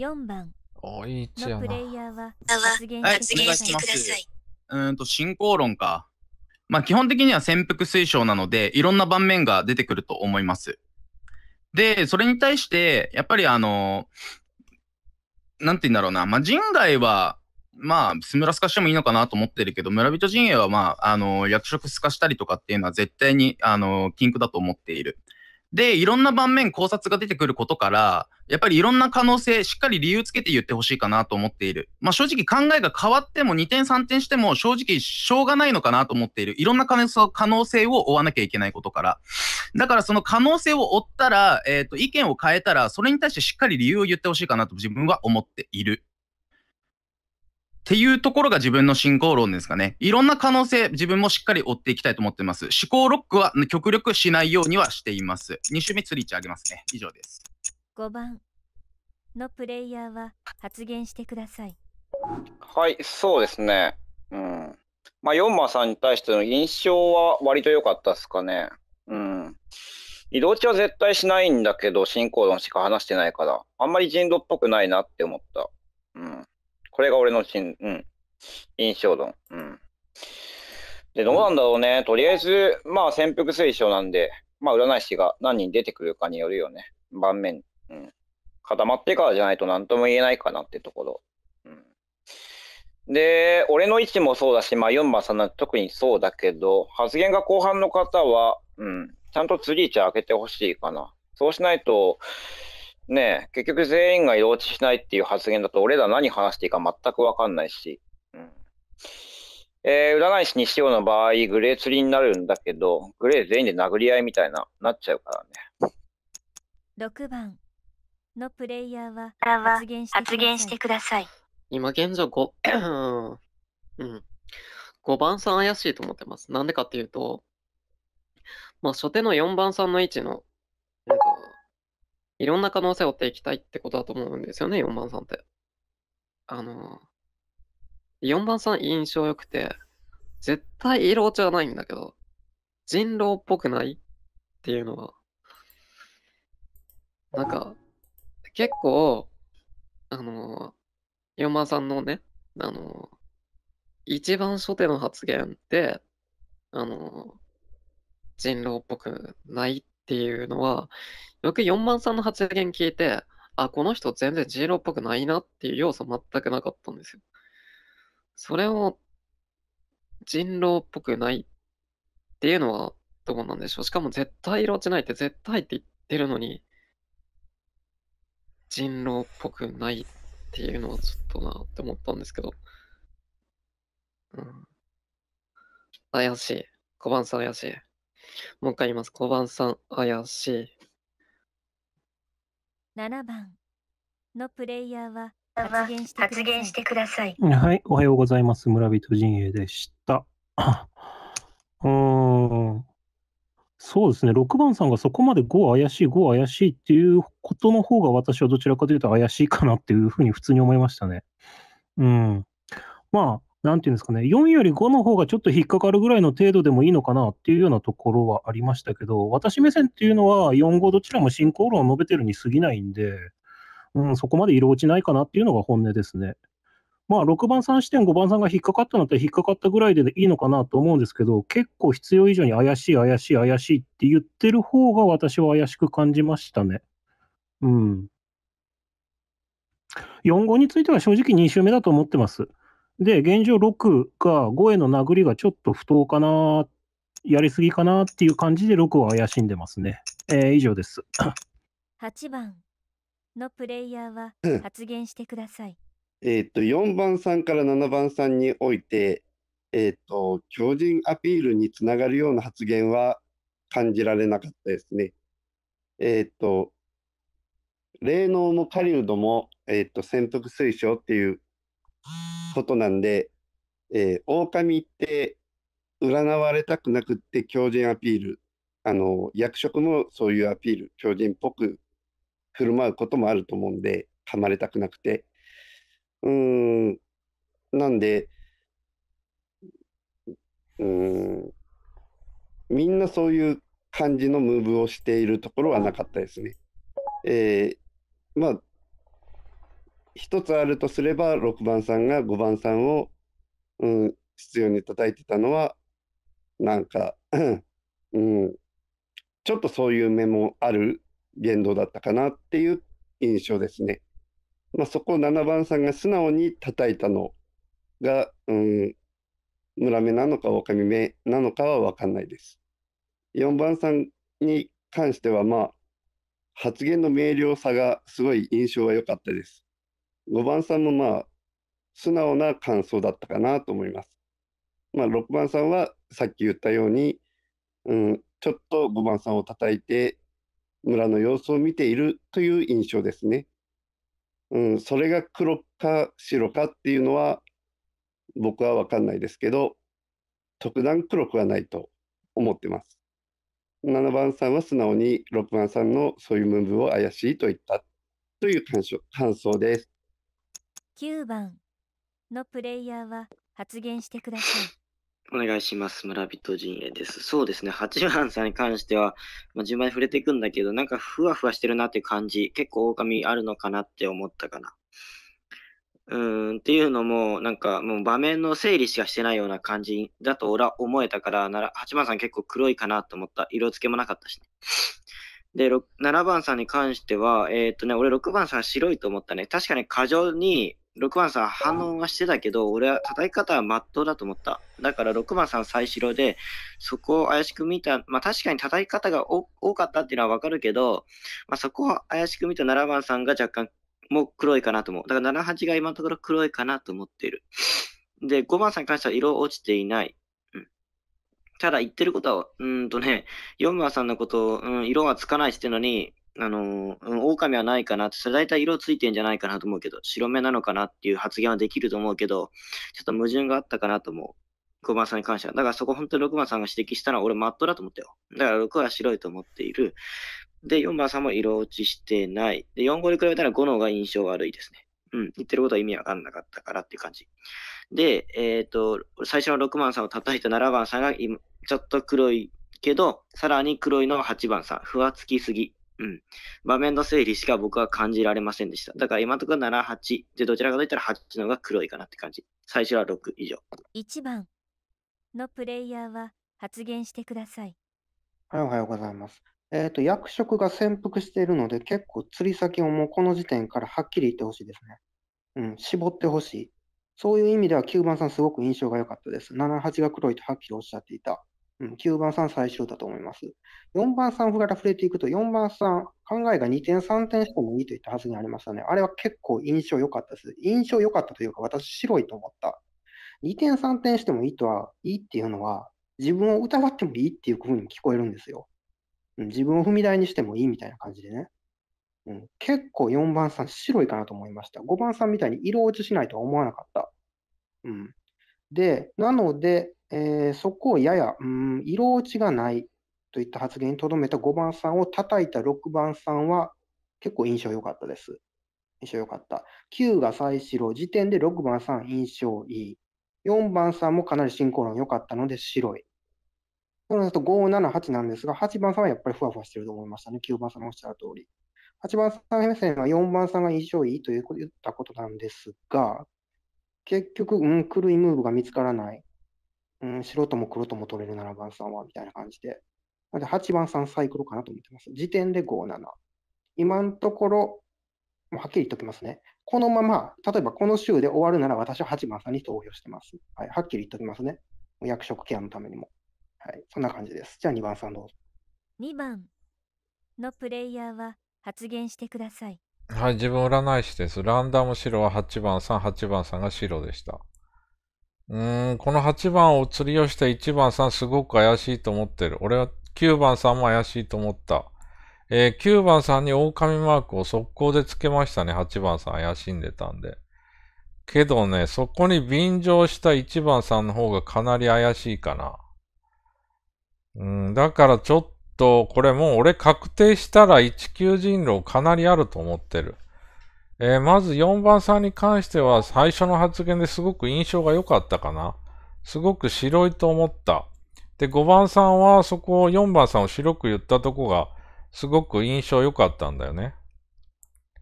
4番おいちやなプレイヤーは発言してください。うんと、進行論か。まあ、基本的には潜伏推奨なので、いろんな盤面が出てくると思います。で、それに対して、やっぱりあの、なんて言うんだろうな、まあ、人外は、まあ、スムラス化してもいいのかなと思ってるけど、村人陣営は、まあ、あの、役職すかしたりとかっていうのは絶対に、あの、禁句だと思っている。で、いろんな盤面考察が出てくることから、やっぱりいろんな可能性、しっかり理由つけて言ってほしいかなと思っている。まあ正直考えが変わっても2点3点しても正直しょうがないのかなと思っている。いろんな可能性を追わなきゃいけないことから。だからその可能性を追ったら、えっ、ー、と、意見を変えたら、それに対してしっかり理由を言ってほしいかなと自分は思っている。っていうところが自分の進行論ですかね。いろんな可能性、自分もしっかり追っていきたいと思ってます。思考ロックは極力しないようにはしています。2週目釣り値あげますね。以上です。5番のプレイヤーは発言してください。はい、そうですね。うん。まあ、ヨンマさんに対しての印象は割と良かったですかね。うん。移動中は絶対しないんだけど、進行論しか話してないから、あんまり人道っぽくないなって思った。うん。これが俺のしん、うん、印象論。うん。で、どうなんだろうね。とりあえず、まあ、潜伏推奨なんで、まあ、占い師が何人出てくるかによるよね。盤面。うん。固まってからじゃないと何とも言えないかなってところ。うん。で、俺の位置もそうだし、まあ、4番さんなんて特にそうだけど、発言が後半の方は、うん、ちゃんとツリーチャー開けてほしいかな。そうしないと、ね結局全員が移動しないっていう発言だと、俺ら何話していいか全くわかんないし、うん。えー、裏返しにしようの場合、グレー釣りになるんだけど、グレー全員で殴り合いみたいな、なっちゃうからね。6番のプレイヤーは発言してください。今現状5、うん。5番さん怪しいと思ってます。なんでかっていうと、まあ、初手の4番さんの位置のいろんな可能性を追っていきたいってことだと思うんですよね、4番さんって。あの、4番さん印象良くて、絶対色落ちはないんだけど、人狼っぽくないっていうのは、なんか、結構、あの、4番さんのね、あの、一番初手の発言って、あの、人狼っぽくないっっていうのは、よく4万さんの発言聞いて、あ、この人全然 G ロっぽくないなっていう要素全くなかったんですよ。それを人狼っぽくないっていうのはどうなんでしょう。しかも絶対色落ちないって絶対って言ってるのに、人狼っぽくないっていうのはちょっとなって思ったんですけど。うん。怪しい。小判さん怪しい。もう一回言います。5番さん、怪しい。7番のプレイヤーは発言してくださいださい。はい、おはようございます。村人陣営でした。うん。そうですね、6番さんがそこまで5怪しい、5怪しいっていうことの方が私はどちらかというと怪しいかなっていうふうに普通に思いましたね。うん。まあ、なんていうんですかね、4より5の方がちょっと引っかかるぐらいの程度でもいいのかなっていうようなところはありましたけど、私目線っていうのは、4、5どちらも進行論を述べてるに過ぎないんで、うん、そこまで色落ちないかなっていうのが本音ですね。まあ、6番さん視点、5番さんが引っかかったのって引っかかったぐらいでいいのかなと思うんですけど、結構必要以上に怪しい、怪しい、怪しいって言ってる方が私は怪しく感じましたね。うん。4号については正直2周目だと思ってます。で、現状6が5への殴りがちょっと不当かな、やりすぎかなっていう感じで6は怪しんでますね。えー、以上です。8番のプレイヤーは発言してください。えっと、4番さんから7番さんにおいて、えっ、ー、と、強靭アピールにつながるような発言は感じられなかったですね。えっ、ー、と、霊能の狩人も、えっ、ー、と、潜伏推奨っていうことなんで、えー、狼って占われたくなくって狂人アピール、あの、役職もそういうアピール、狂人っぽく振る舞うこともあると思うんで、噛まれたくなくて。うん、なんで、うん、みんなそういう感じのムーブをしているところはなかったですね。えー、まあ、一つあるとすれば6番さんが5番さんを、うん、必要に叩いてたのはなんか、うん、ちょっとそういう目もある言動だったかなっていう印象ですね。まあ、そこを7番さんが素直に叩いたのが、うん、村目なのか狼目なのかは分かんないです。4番さんに関してはまあ発言の明瞭さがすごい印象は良かったです。5番さんもまあ、素直な感想だったかなと思います。まあ、6番さんはさっき言ったように、うん、ちょっと5番さんを叩いて、村の様子を見ているという印象ですね。うん、それが黒か白かっていうのは、僕は分かんないですけど、特段黒くはないと思ってます。7番さんは素直に6番さんのそういうムーブを怪しいと言ったという感想です。9番のプレイヤーは発言してください。お願いします。村人陣営です。そうですね。8番さんに関しては、まあ、順番に触れていくんだけど、なんかふわふわしてるなって感じ、結構狼あるのかなって思ったかな。うーん、っていうのも、なんかもう場面の整理しかしてないような感じだと俺は思えたから、なら8番さん結構黒いかなと思った。色付けもなかったしね。で、7番さんに関しては、えっ、とね、俺6番さん白いと思ったね。確かに過剰に6番さん反応はしてたけど、俺は叩き方はまっとうだと思った。だから6番さん最白で、そこを怪しく見た、まあ確かに叩き方が多かったっていうのはわかるけど、まあそこを怪しく見た7番さんが若干もう黒いかなと思う。だから78が今のところ黒いかなと思っている。で、5番さんに関しては色落ちていない。ただ言ってることは、うんとね、4番さんのことを、うん、色はつかないしてのに、あの、狼はないかなって、それ大体色ついてんじゃないかなと思うけど、白目なのかなっていう発言はできると思うけど、ちょっと矛盾があったかなと思う。6番さんに関しては。だからそこ本当に6番さんが指摘したのは俺マットだと思ったよ。だから6は白いと思っている。で、4番さんも色落ちしてない。で、4号に比べたら5の方が印象悪いですね。うん、言ってることは意味わかんなかったからっていう感じ。で、えっ、ー、と、最初の6番さんを叩いた7番さんがちょっと黒いけど、さらに黒いのが8番さん、ふわつきすぎ。うん、場面の整理しか僕は感じられませんでした。だから今のところ7、8。で、どちらかといったら8の方が黒いかなって感じ。最初は6以上。1番のプレイヤーは発言してください。はい、おはようございます。えっ、ー、と、役職が潜伏しているので、結構釣り先をもうこの時点からはっきり言ってほしいですね。うん、絞ってほしい。そういう意味では9番さんすごく印象が良かったです。7、8が黒いとはっきりおっしゃっていた。うん、9番3最終だと思います。4番3から触れていくと、4番3、考えが2点、3点してもいいといった発言ありましたね。あれは結構印象良かったです。印象良かったというか、私白いと思った。2点、3点してもいいとは、いいっていうのは、自分を疑ってもいいっていう風にも聞こえるんですよ。うん、自分を踏み台にしてもいいみたいな感じでね。うん、結構4番3白いかなと思いました。5番3みたいに色落ちしないとは思わなかった。うん、で、なので、えー、そこをやや、うん、色落ちがないといった発言にとどめた5番さんを叩いた6番さんは結構印象良かったです。印象良かった。9が最白、時点で6番さん印象いい。4番さんもかなり進行論良かったので白い。そうすると5、7、8なんですが、8番さんはやっぱりふわふわしてると思いましたね。9番さんのおっしゃる通り。8番さん目線は4番さんが印象いいということ言ったことなんですが、結局、うん、狂いムーブが見つからない。うん、素人も黒とも取れる7番さんは、みたいな感じで。なので、8番さんサイクルかなと思ってます。時点で5、7。今のところ、もうはっきり言っときますね。このまま、例えばこの週で終わるなら私は8番さんに投票してます。はい、はっきり言っときますね。役職ケアのためにも。はい、そんな感じです。じゃあ2番さんどうぞ。2番のプレイヤーは発言してください。はい、自分占い師です。ランダム白は8番さん、8番さんが白でした。うーん、この8番を釣りをした1番さんすごく怪しいと思ってる。俺は9番さんも怪しいと思った。えー、9番さんに狼マークを速攻でつけましたね。8番さん怪しんでたんで。けどね、そこに便乗した1番さんの方がかなり怪しいかな。うん、だからちょっと、これもう俺確定したら19人狼かなりあると思ってる。えー、まず4番さんに関しては最初の発言ですごく印象が良かったかな。すごく白いと思った。で、5番さんはそこを4番さんを白く言ったとこがすごく印象良かったんだよね。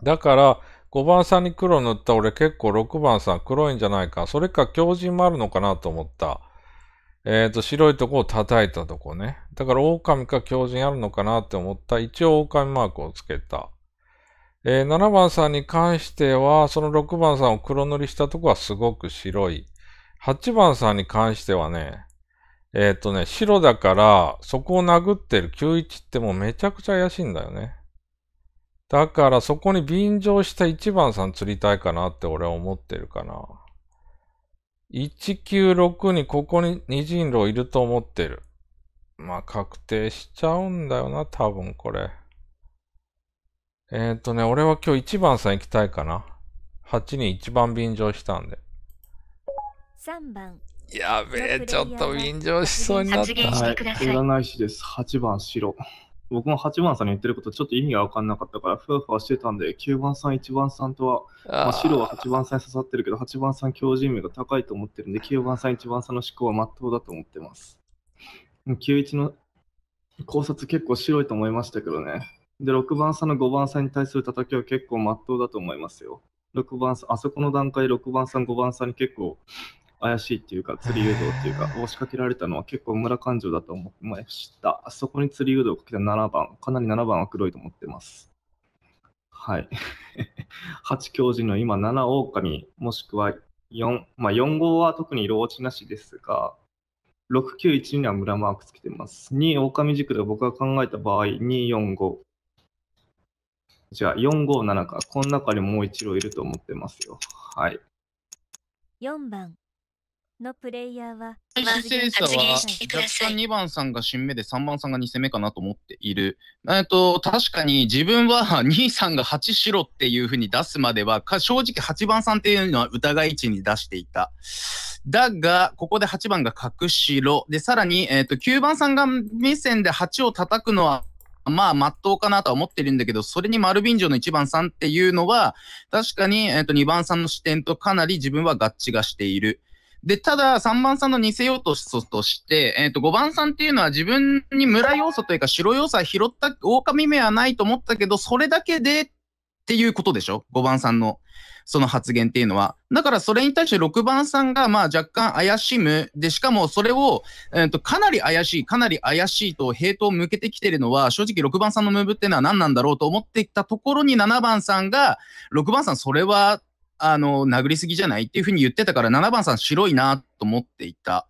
だから、5番さんに黒塗った俺結構6番さん黒いんじゃないか。それか強靭もあるのかなと思った。えっ、ー、と、白いとこを叩いたとこね。だから狼か強靭あるのかなって思った。一応狼マークをつけた。えー、7番さんに関しては、その6番さんを黒塗りしたとこはすごく白い。8番さんに関してはね、えっ、ー、とね、白だから、そこを殴ってる91ってもうめちゃくちゃ怪しいんだよね。だからそこに便乗した1番さん釣りたいかなって俺は思ってるかな。196にここに二人狼いると思ってる。まあ確定しちゃうんだよな、多分これ。えっ、ー、とね、俺は今日1番さん行きたいかな。8に1番便乗したんで。3番。やべえ、ちょっと便乗しそうになった。はい、占い師です。8番白。僕も8番さんに言ってることちょっと意味が分かんなかったからふわふわしてたんで9番さん1番さんとは、まあ、白は8番さんに刺さってるけど8番さん強人名が高いと思ってるんで9番さん1番さんの思考はまっとうだと思ってます91の考察結構白いと思いましたけどねで、6番差の5番差に対する叩きは結構真っ当だと思いますよ。6番差、あそこの段階、6番差、5番差に結構怪しいっていうか、釣り誘導っていうか、押しかけられたのは結構村勘定だと思いました。あそこに釣り誘導をかけた7番、かなり7番は黒いと思ってます。はい。8 教授の今、7狼、もしくは4、まあ、4号は特に色落ちなしですが、691には村マークつけてます。2、狼軸で僕が考えた場合、245、じゃあ、457か。この中にもう一郎いると思ってますよ。はい。4番のプレイヤーは、終生者は若干2番さんが新目で3番さんが2攻めかなと思っている。えっと、確かに自分は2さんが8白っていうふうに出すまでは、正直8番さんっていうのは疑い値に出していた。だが、ここで8番が隠しろ。で、さらに、えっ、と、9番さんが目線で8を叩くのはまあ、まっとうかなとは思ってるんだけど、それに丸便乗の1番さんっていうのは、確かに、えっ、ー、と、2番さんの視点とかなり自分は合致がしている。で、ただ、3番さんの似せようとして、えっ、ー、と、5番さんっていうのは自分に村要素というか白要素は拾った、狼目はないと思ったけど、それだけでっていうことでしょ ?5 番さんの。その発言っていうのは。だからそれに対して6番さんがまあ若干怪しむ。で、しかもそれを、えとかなり怪しい、かなり怪しいとヘイトを向けてきてるのは、正直6番さんのムーブっていうのは何なんだろうと思ってきたところに7番さんが、6番さんそれは、あの、殴りすぎじゃないっていうふうに言ってたから、7番さん白いなと思っていた。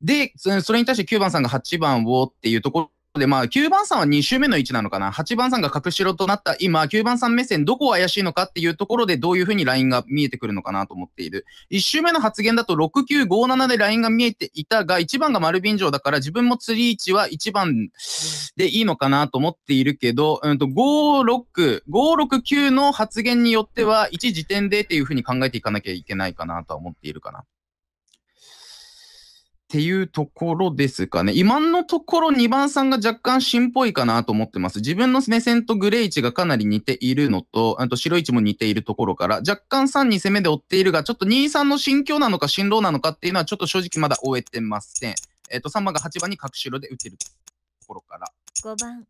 で、それに対して9番さんが8番をっていうところで、まあ、9番さんは2周目の位置なのかな。8番さんが隠しろとなった今、9番さん目線どこが怪しいのかっていうところでどういうふうにラインが見えてくるのかなと思っている。1周目の発言だと6957でラインが見えていたが、1番が丸便乗だから自分も釣り位置は1番でいいのかなと思っているけど、うんと、56、569の発言によっては1時点でっていうふうに考えていかなきゃいけないかなとは思っているかな。っていうところですかね。今のところ2番さんが若干新っぽいかなと思ってます。自分の目線とグレー位置がかなり似ているのと、あと白位も似ているところから、若干3に攻めで追っているが、ちょっと2、3の心境なのか心労なのかっていうのはちょっと正直まだ終えてません。えっ、ー、と、3番が8番に隠し色で打てるところから。5番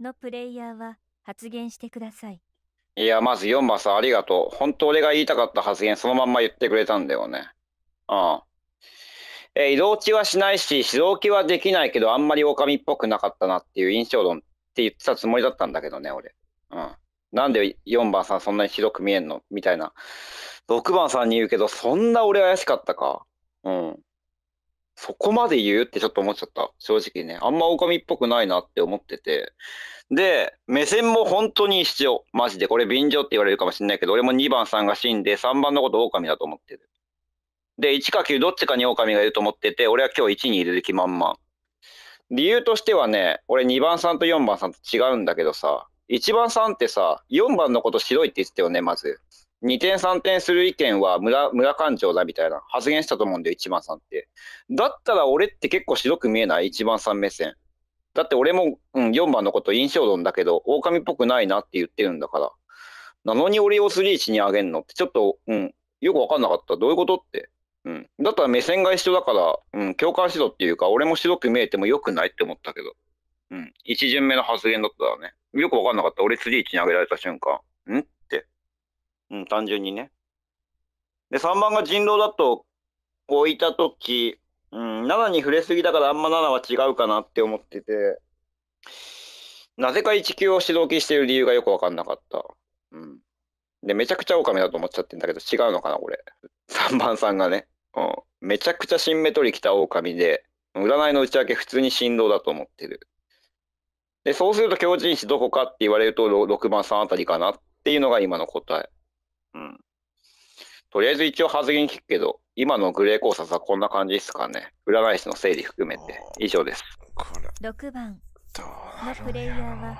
のプレイヤーは発言してください。いや、まず4番さんありがとう。本当俺が言いたかった発言そのまんま言ってくれたんだよね。ああ。えー、移動気はしないし、指導気はできないけど、あんまり狼っぽくなかったなっていう印象論って言ってたつもりだったんだけどね、俺。うん。なんで4番さんそんなにひどく見えんのみたいな。6番さんに言うけど、そんな俺怪しかったか。うん。そこまで言うってちょっと思っちゃった。正直ね。あんま狼っぽくないなって思ってて。で、目線も本当に一緒。マジで。これ便乗って言われるかもしんないけど、俺も2番さんが死んで、3番のこと狼だと思ってる。で、1か9どっちかに狼がいると思ってて、俺は今日1に入れる気満々。理由としてはね、俺2番さんと4番さんと違うんだけどさ、1番さんってさ、4番のこと白いって言ってたよね、まず。2点3点する意見は村、村官長だみたいな発言したと思うんだよ、1番さんって。だったら俺って結構白く見えない ?1 番さん目線。だって俺も、うん、4番のこと印象論だけど、狼っぽくないなって言ってるんだから。なのに俺をスリーチにあげんのって、ちょっと、うん、よくわかんなかった。どういうことって。うん、だったら目線が一緒だから、うん、共感指導っていうか、俺も白く見えてもよくないって思ったけど、うん、一巡目の発言だったらね、よく分かんなかった。俺3-1に上げられた瞬間、んって。うん、単純にね。で、3番が人狼だと置いたとき、うん、7に触れすぎだからあんま7は違うかなって思ってて、なぜか1級を指導機してる理由がよく分かんなかった。うん。で、めちゃくちゃ狼だと思っちゃってんだけど、違うのかな、これ。3番さんがね。うん、めちゃくちゃシンメトリきた狼で、占いの内訳普通に振動だと思ってる。で、そうすると強靭誌どこかって言われると6番さんあたりかなっていうのが今の答え。うん。とりあえず一応発言聞くけど、今のグレー考察はこんな感じですかね。占い師の整理含めて。以上です。6番のプレイヤーは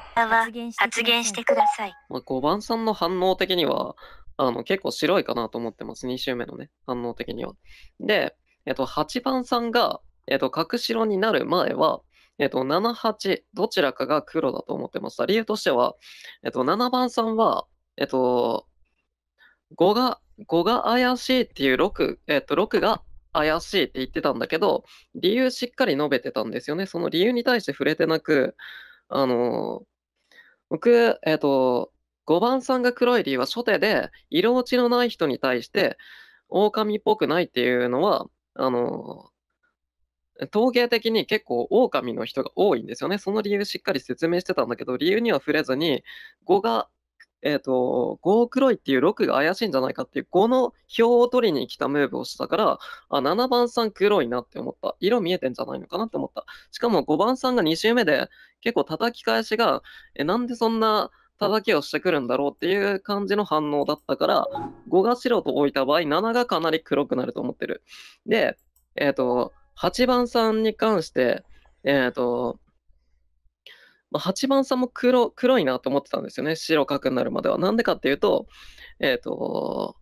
発言してください。5番さんの反応的には、あの、結構白いかなと思ってます。2周目のね、反応的には。で、えっと、8番さんが、えっと、角白になる前は、えっと、7、8、どちらかが黒だと思ってました。理由としては、えっと、7番さんは、えっと、5が、5が怪しいっていう6、えっと、6が怪しいって言ってたんだけど、理由しっかり述べてたんですよね。その理由に対して触れてなく、あの僕、えっ、と、5番さんが黒い理由は初手で色落ちのない人に対して狼っぽくないっていうのはあの統計的に結構狼の人が多いんですよね。その理由しっかり説明してたんだけど理由には触れずに5がえっ、ー、と5黒いっていう6が怪しいんじゃないかっていう5の表を取りに来たムーブをしたからあ7番さん黒いなって思った色見えてんじゃないのかなって思ったしかも5番さんが2周目で結構叩き返しがえなんでそんな叩きをしてくるんだろうっていう感じの反応だったから、5が白と置いた場合、7がかなり黒くなると思ってる。で、えっ、ー、と、8番さんに関して、えっ、ー、と、ま8番さんも黒黒いなと思ってたんですよね。白角になるまでは。なんでかっていうと、えっ、ー、と、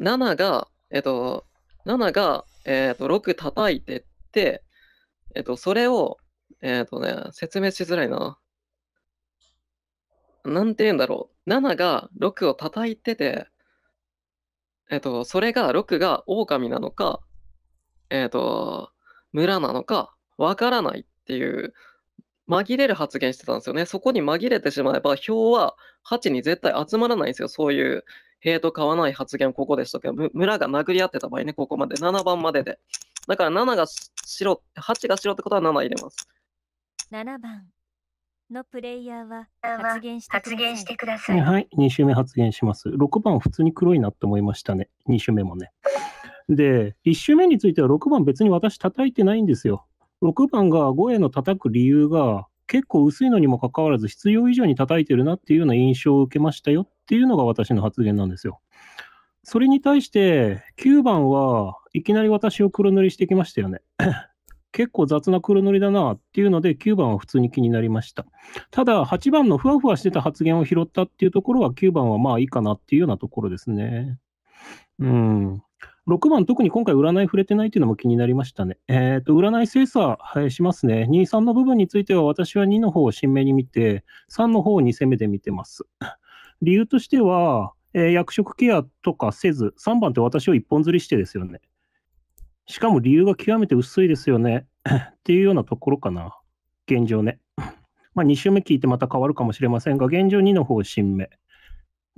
7が、えっ、と、7が、えっ、と、6叩いてって、えっ、と、それを、えっ、とね、説明しづらいな。なんて言うんだろう、7が6を叩いてて、えっと、それが6が狼なのか、えっと、村なのか、わからないっていう、紛れる発言してたんですよね。そこに紛れてしまえば、票は8に絶対集まらないんですよ。そういう、塀と買わない発言、ここでしたけど、村が殴り合ってた場合ね、ここまで、7番までで。だから7が白、8が白ってことは7入れます。7番。のプレイヤーは発言してください。はい、二周目発言します。六番、普通に黒いなって思いましたね。二周目もね。で、一周目については六番別に私叩いてないんですよ。六番が五への叩く理由が結構薄いのにもかかわらず必要以上に叩いてるなっていうような印象を受けましたよっていうのが私の発言なんですよ。それに対して9番はいきなり私を黒塗りしてきましたよね。結構雑な黒塗りだなっていうので、9番は普通に気になりました。ただ、8番のふわふわしてた発言を拾ったっていうところは、9番はまあいいかなっていうようなところですね。うん。6番、特に今回占い触れてないっていうのも気になりましたね。えっ、ー、と、占い精査、はい、しますね。2、3の部分については私は2の方を新芽に見て、3の方を2攻めで見てます。理由としては、えー、役職ケアとかせず、3番って私を一本釣りしてですよね。しかも理由が極めて薄いですよね。っていうようなところかな。現状ね。まあ、2週目聞いてまた変わるかもしれませんが、現状2の方新目。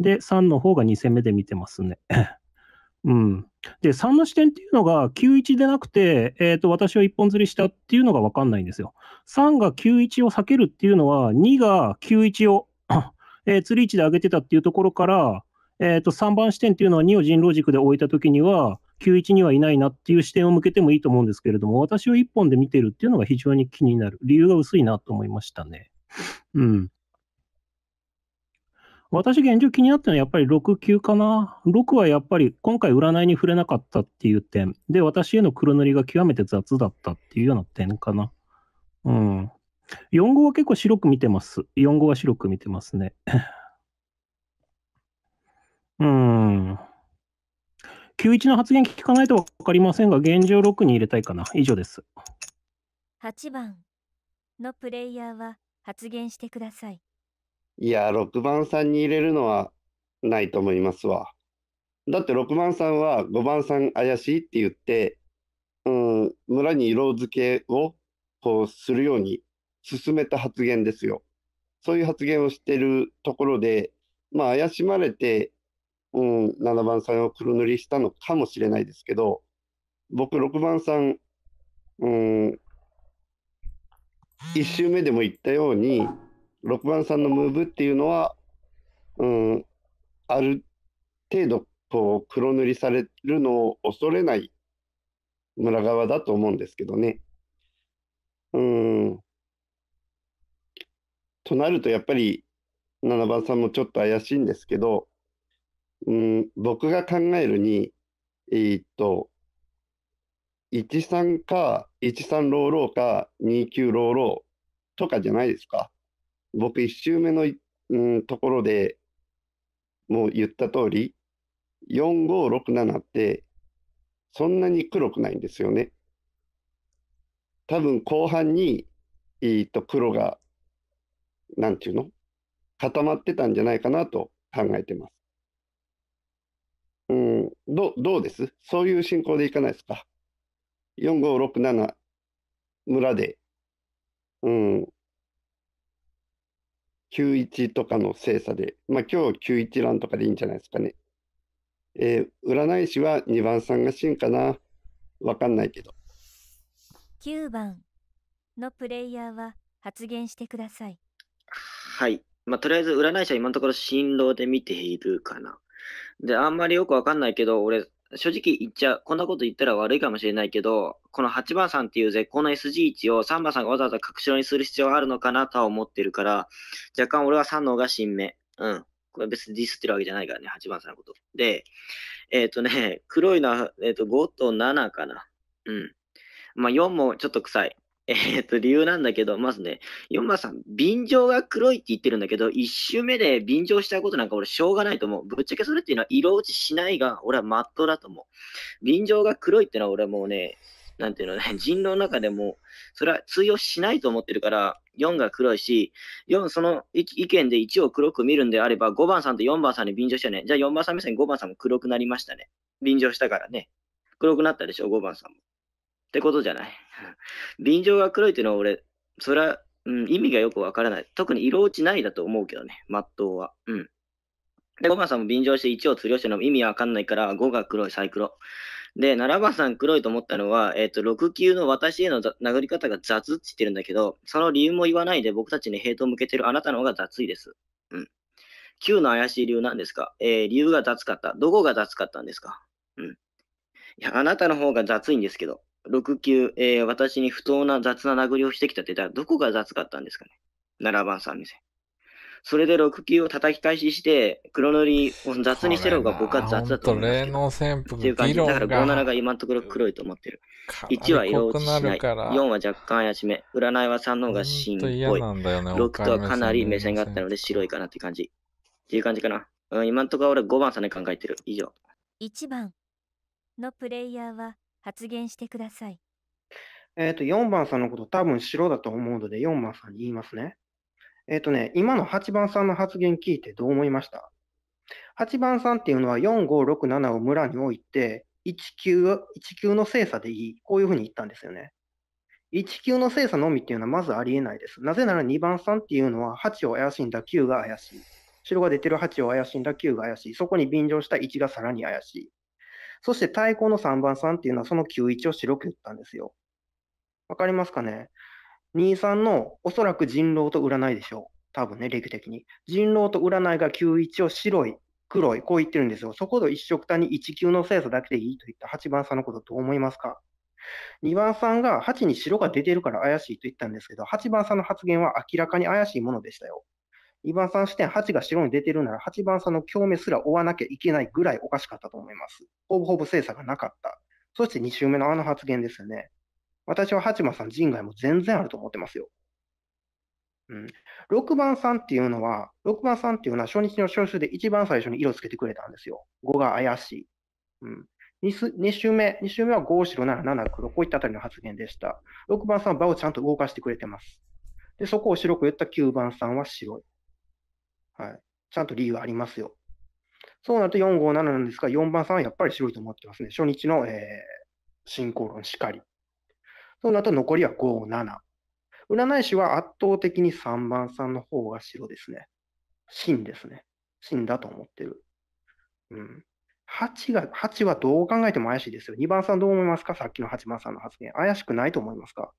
で、3の方が2戦目で見てますね。うん。で、3の視点っていうのが91でなくて、えっ、ー、と、私は一本釣りしたっていうのがわかんないんですよ。3が91を避けるっていうのは、2が91をえー、釣り位置で上げてたっていうところから、えっ、ー、と、3番視点っていうのは2を人狼軸で置いたときには、91にはいないなっていう視点を向けてもいいと思うんですけれども、私を1本で見てるっていうのが非常に気になる。理由が薄いなと思いましたね。うん。私、現状気になったのはやっぱり6、9かな。6はやっぱり今回占いに触れなかったっていう点。で、私への黒塗りが極めて雑だったっていうような点かな。うん。4号は結構白く見てます。4号は白く見てますね。うん。91の発言聞かないと分かりませんが、現状6に入れたいかな。以上です。8番のプレイヤーは発言してください。いや、6番さんに入れるのはないと思いますわ。だって6番さんは5番さん怪しいって言って、うん、村に色付けをこうするように進めた発言ですよ。そういう発言をしてるところで、まあ、怪しまれてうん、7番さんを黒塗りしたのかもしれないですけど、僕、6番さん、うん、1周目でも言ったように、6番さんのムーブっていうのは、うん、ある程度、こう、黒塗りされるのを恐れない村側だと思うんですけどね。うん。となると、やっぱり、7番さんもちょっと怪しいんですけど、うん、僕が考えるに、えー、っと、13か、13ローローか、29ローローとかじゃないですか。僕、1周目の、うん、ところでもう言った通り、4567って、そんなに黒くないんですよね。多分後半に、えー、っと、黒が、なんていうの固まってたんじゃないかなと考えてます。うん、どどうですそういう進行でいかないですか ?4567 村で、うん、91とかの精査で、まあ今日91欄とかでいいんじゃないですかね。えー、占い師は2番さんが真かなわかんないけど。9番のプレイヤーは発言してください。はい。まあとりあえず占い師は今のところ振動で見ているかな。で、あんまりよくわかんないけど、俺、正直言っちゃ、こんなこと言ったら悪いかもしれないけど、この8番さんっていう絶好の SG1 を3番さんがわざわざ確証にする必要があるのかなとは思ってるから、若干俺は3の方が新芽。うん。これ別にディスってるわけじゃないからね、8番さんのこと。で、えっ、ー、とね、黒いのは、えっ、ー、と5と7かな。うん。まあ4もちょっと臭い。えー、っと、理由なんだけど、まずね、4番さん、便乗が黒いって言ってるんだけど、1周目で便乗しちゃうことなんか俺しょうがないと思う。ぶっちゃけそれっていうのは色落ちしないが、俺はマットだと思う。便乗が黒いってのは俺はもうね、なんていうのね、人狼の中でも、それは通用しないと思ってるから、4が黒いし、4、その意見で1を黒く見るんであれば、5番さんと4番さんに便乗したね。じゃあ4番さん目線5番さんも黒くなりましたね。便乗したからね。黒くなったでしょ、5番さんも。ってことじゃない。便乗が黒いていうのは俺、それは、うん、意味がよくわからない。特に色落ちないだと思うけどね、まっとうは。うん。で、5番さんも便乗して1を釣り落してるも意味わかんないから、5が黒いサイクロ。で、7番さん黒いと思ったのは、えっ、ー、と、6級の私への殴り方が雑って言ってるんだけど、その理由も言わないで僕たちにヘイトを向けてるあなたの方が雑いです。うん。9の怪しい理由なんですかえー、理由が雑かった。どこが雑かったんですかうん。いや、あなたの方が雑いんですけど。6級、えー、私に不当な雑な殴りをしてきたって言ったら、どこが雑かったんですかね。7番さん目線。それで6級を叩き返しして、黒塗りを雑にしてる方が僕は雑だと思うんです霊能旋風っていう感じ。だから57が今のところ黒いと思ってる。1は色落ちしない。4は若干怪しめ。占いは3の方が真っぽい。ね、6とはかなり目線があったので白いかなって感じ。っていう感じかな。うん、今のところ俺5番さんで考えてる。以上。1番のプレイヤーは発言してください。えっ、ー、と、4番さんのこと多分白だと思うので、4番さんに言いますね。えっ、ー、とね、今の8番さんの発言聞いてどう思いました8番さんっていうのは4567を村に置いて19、19の精査でいい。こういうふうに言ったんですよね。19の精査のみっていうのはまずありえないです。なぜなら2番さんっていうのは8を怪しんだ9が怪しい。白が出てる8を怪しんだ9が怪しい。そこに便乗した1がさらに怪しい。そして対抗の3番さんっていうのはその91を白く言ったんですよ。わかりますかね ?2、3のおそらく人狼と占いでしょう。多分ね、歴的に。人狼と占いが91を白い、黒い、こう言ってるんですよ。そこと一色単に1級の精査だけでいいと言った8番さんのことどう思いますか2番さんが8に白が出てるから怪しいと言ったんですけど、8番さんの発言は明らかに怪しいものでしたよ。2番さん視点8が白に出てるなら、8番さんの共鳴すら追わなきゃいけないぐらいおかしかったと思います。ほぼほぼ精査がなかった。そして2周目のあの発言ですよね。私は8番さん人外も全然あると思ってますよ。うん、6番さんっていうのは、6番さんっていうのは初日の招集で一番最初に色つけてくれたんですよ。5が怪しい。うん、2, 周目、2周目は5、白、7、7、黒、こういったあたりの発言でした。6番さんは場をちゃんと動かしてくれてます。で、そこを白く言った9番さんは白い。はい。ちゃんと理由ありますよ。そうなると457なんですが、4番さんはやっぱり白いと思ってますね。初日の、えー、進行論しかり。そうなると残りは57。占い師は圧倒的に3番さんの方が白ですね。真ですね。真だと思ってる。うん。8が、はどう考えても怪しいですよ。2番さんどう思いますかさっきの8番さんの発言。怪しくないと思いますか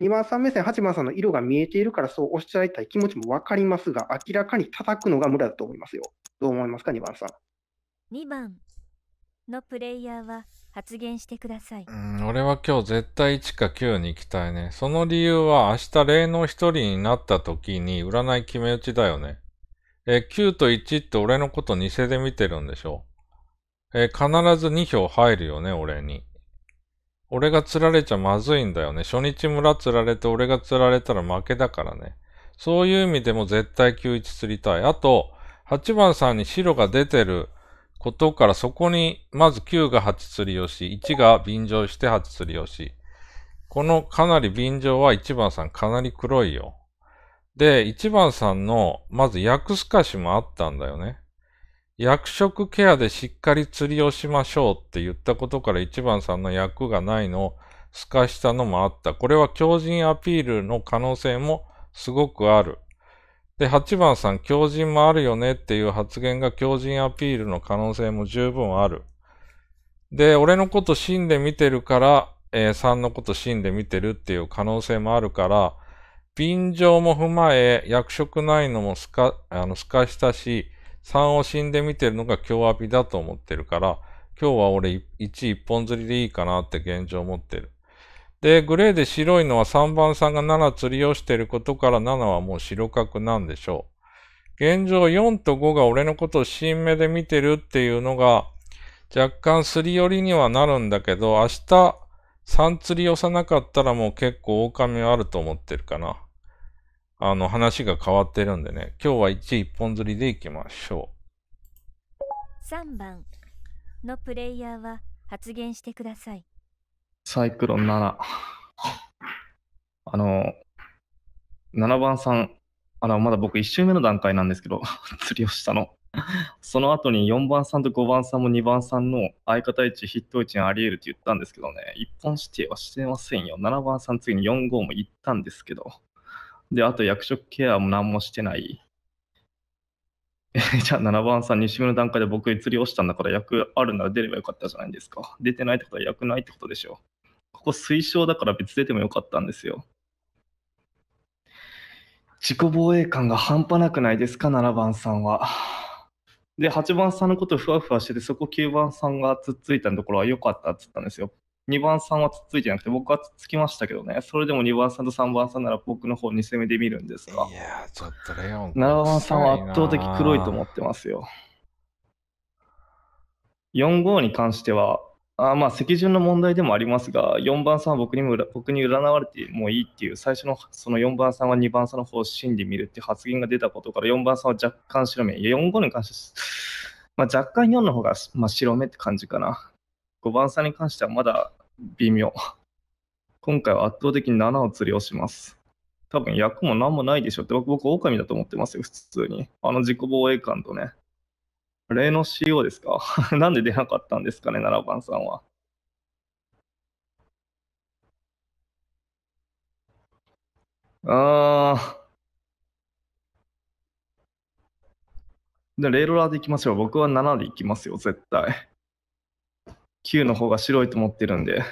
2番さん目線、8番さんの色が見えているからそうおっしゃいたい気持ちも分かりますが、明らかに叩くのが無駄だと思いますよ。どう思いますか、2番さん。2番のプレイヤーは発言してください。うん、俺は今日絶対1か9に行きたいね。その理由は明日霊能1人になった時に占い決め打ちだよね。え9と1って俺のこと偽で見てるんでしょ。え必ず2票入るよね、俺に。俺が釣られちゃまずいんだよね。初日村釣られて俺が釣られたら負けだからね。そういう意味でも絶対91釣りたい。あと、8番さんに白が出てることからそこに、まず9が8釣りをし、1が便乗して8釣りをし。このかなり便乗は1番さんかなり黒いよ。で、1番さんの、まず訳すかしもあったんだよね。役職ケアでしっかり釣りをしましょうって言ったことから一番さんの役がないのを透かしたのもあった。これは強靭アピールの可能性もすごくある。で、8番さん、強靭もあるよねっていう発言が強靭アピールの可能性も十分ある。で、俺のこと死んで見てるから、えー、3のこと死んで見てるっていう可能性もあるから、便乗も踏まえ、役職ないのもすか、あの、透かしたし、3を死んで見てるのが今日アビだと思ってるから、今日は俺1一本釣りでいいかなって現状持ってる。で、グレーで白いのは3番さんが7釣りをしてることから7はもう白角なんでしょう。現状4と5が俺のことを新目で見てるっていうのが若干すり寄りにはなるんだけど、明日3釣り寄さなかったらもう結構狼はあると思ってるかな。あの、話が変わってるんでね、今日は1一本釣りでいきましょう。3番のプレイヤーは発言してください。サイクロン7。あの、7番さん、あの、まだ僕1周目の段階なんですけど、釣りをしたの。その後に4番さんと5番さんも2番さんの相方1、ヒット1にあり得るって言ったんですけどね、一本指定はしてませんよ。7番さん次に4号も行ったんですけど、で、あと役職ケアも何もしてない。じゃあ7番さん、2週目の段階で僕移り落ちたんだから役あるなら出ればよかったじゃないですか。出てないってことは役ないってことでしょう。ここ推奨だから別出てもよかったんですよ。自己防衛感が半端なくないですか、7番さんは。で、8番さんのことふわふわしてて、そこ9番さんがつっついたところは良かったっつったんですよ。2番さんはつっついてなくて、僕はつっつきましたけどね、それでも2番さんと3番さんなら僕の方に攻めてみるんですが、いやちょっとレオン。7番さんは圧倒的黒いと思ってますよ。4号に関しては、あまあ、席順の問題でもありますが、4番さんは僕にも僕に占われてもいいっていう、最初のその4番さんは2番さんの方を真理見るって発言が出たことから、4番さんは若干白目、いや4号に関してまあ、若干4の方が、まあ、白目って感じかな。5番さんに関してはまだ微妙。今回は圧倒的に7を釣りをします。多分役も何もないでしょって、僕、オオカミだと思ってますよ、普通に。あの自己防衛感とね。例の CO ですか なんで出なかったんですかね、7番さんは。あー。で、レーロラーでいきましょう。僕は7でいきますよ、絶対。9の方が白いと思ってるんで、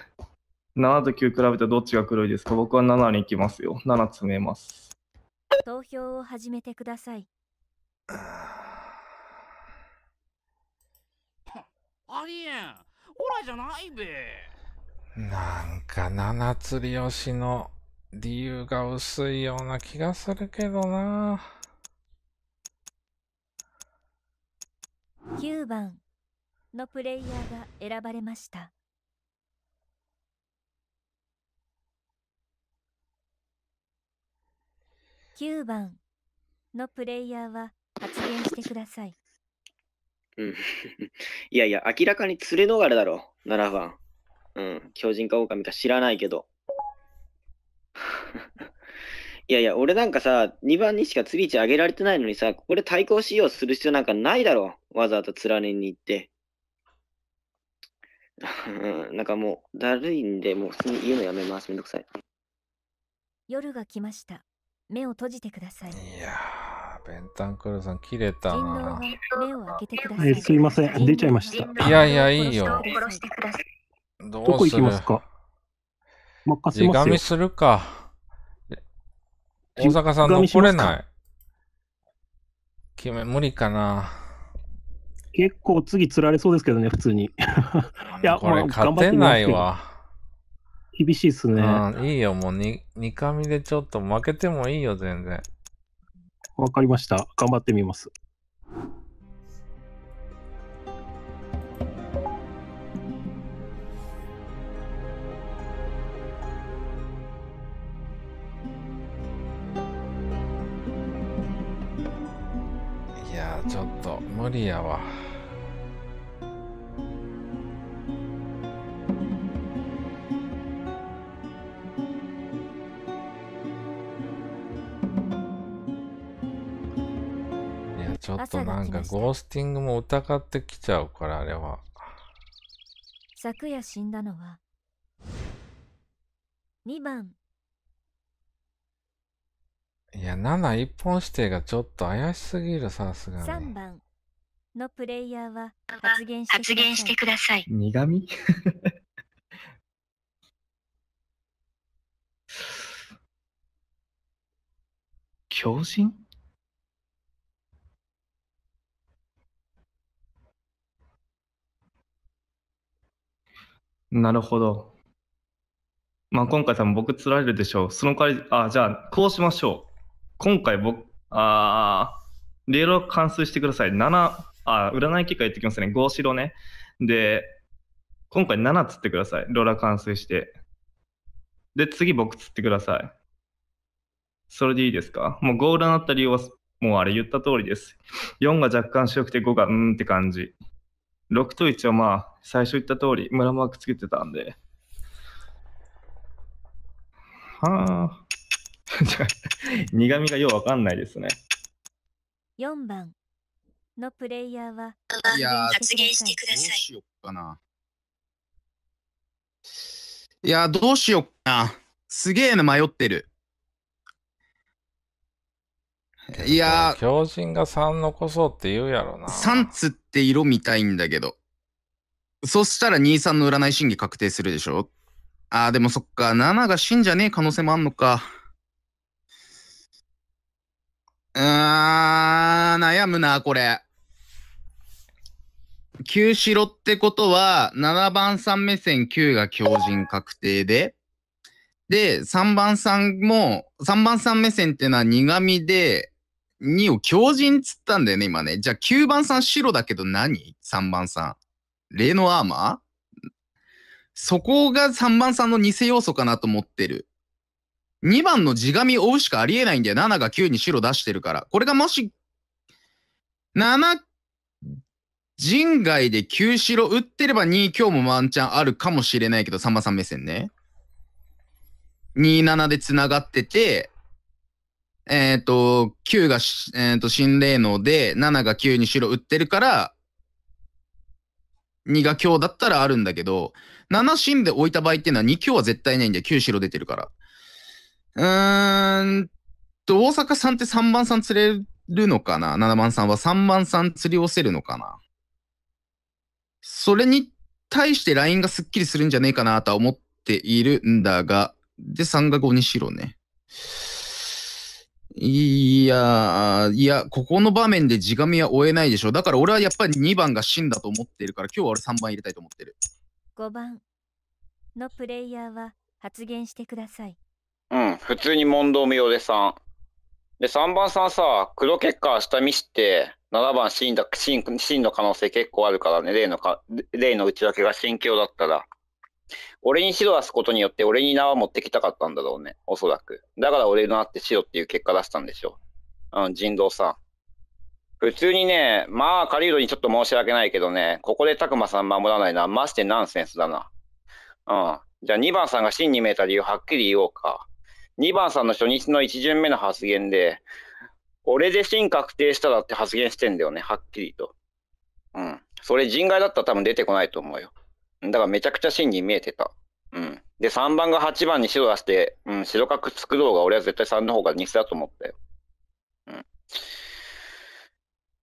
7と9比べてどっちが黒いですか僕は7に行きますよ。7詰めます。投票を始めてください。ありえん、オラじゃないべ。なんか七つりよしの理由が薄いような気がするけどな。9番のプレイヤーが選ばれました。9番のプレイヤーは発言してください。いやいや、明らかに連れ逃れだろ、7番。うん、巨人か狼か知らないけど。いやいや、俺なんかさ、2番にしか釣り位置上げられてないのにさ、ここで対抗しようする必要なんかないだろ、わざわざ連ねに行って。なんかもう、だるいんで、もう普通に言うのやめます。めんどくさい。夜が来ました。目を閉じてください。いやー、ベンタンクルさん、切れたな。目を開けてください。すいません、出ちゃいました。いやいや、いいよ。どこ行きますか任せますよ。紙するか。大阪さん、残れない。決め、無理かな。結構次釣られそうですけどね、普通に。いや、これ勝てないわ。厳しいっすね。いいよ、もう2回目でちょっと負けてもいいよ、全然。わかりました。頑張ってみます。いやちょっと無理やわ。ちょっとなんかゴースティングも疑ってきちゃうからあれは昨夜死んだのは2番いや7一本指定がちょっと怪しすぎるさすがに3番のプレイヤーは発言してください苦味 狂人なるほど。まあ、今回多分僕釣られるでしょう。その代わり、あ、じゃあ、こうしましょう。今回僕、あー、レールを関数してください。7、あ、占い結果言ってきますね。5白ね。で、今回7釣ってください。ローラー関数して。で、次僕釣ってください。それでいいですかもう5占った理由は、もうあれ言った通りです。4が若干白くて5がうーんって感じ。6と1はまあ、最初言った通り、村マークつけてたんで。はあ。苦味がようわかんないですね。4番のプレイヤーは、いや発言してください。どうしよっかな。いやどうしよっかな。すげえな、迷ってる。いや強人が3残そうって言うやろな。3つって色見たいんだけど。そしたら23の占い審議確定するでしょあでもそっか、7が死んじゃねえ可能性もあんのか。うーん、悩むな、これ。9白ってことは、7番3目線9が強靭確定で、で、3番3も、3番3目線ってのは苦味で、2を強靭っつったんだよね、今ね。じゃあ9番さん白だけど何 ?3 番さん。レのアーマーそこが3番さんの偽要素かなと思ってる。2番の地紙追うしかありえないんだよ。7が9に白出してるから。これがもし、7、人外で9白打ってれば2今日もワンチャンあるかもしれないけど、3番さん目線ね。27で繋がってて、えっ、ー、と、9が、えーと、新霊能で、7が9に白打ってるから、2が強だったらあるんだけど、7芯で置いた場合っていうのは2強は絶対ないんだよ。9白出てるから。うーんと、大阪さんって3番さん釣れるのかな ?7 番さんは3番さん釣り寄せるのかなそれに対して LINE がスッキリするんじゃねえかなとは思っているんだが、で、3が5にしろね。いや、いや、ここの場面で地紙は追えないでしょ。だから俺はやっぱり2番が真だと思ってるから、今日は俺3番入れたいと思ってる。5番のプレイヤーは発言してください。うん、普通に問答無用で3。で、3番さんさ、黒結果明日見して、7番真だ、真、真の可能性結構あるからね、例のか、例の内訳が心境だったら。俺に白出すことによって俺に縄持ってきたかったんだろうね、おそらく。だから俺のあって白っていう結果出したんでしょう。うん、人道さん。普通にね、まあ、狩人にちょっと申し訳ないけどね、ここで拓磨さん守らないのはましてナンセンスだな。うん。じゃあ2番さんが真に見えた理由はっきり言おうか。2番さんの初日の1巡目の発言で、俺で真確定しただって発言してんだよね、はっきりと。うん。それ人外だったら多分出てこないと思うよ。だからめちゃくちゃ芯に見えてた。うん。で、3番が8番に白出して、うん、白角作ろうが、俺は絶対3の方が偽だと思ったよ。うん。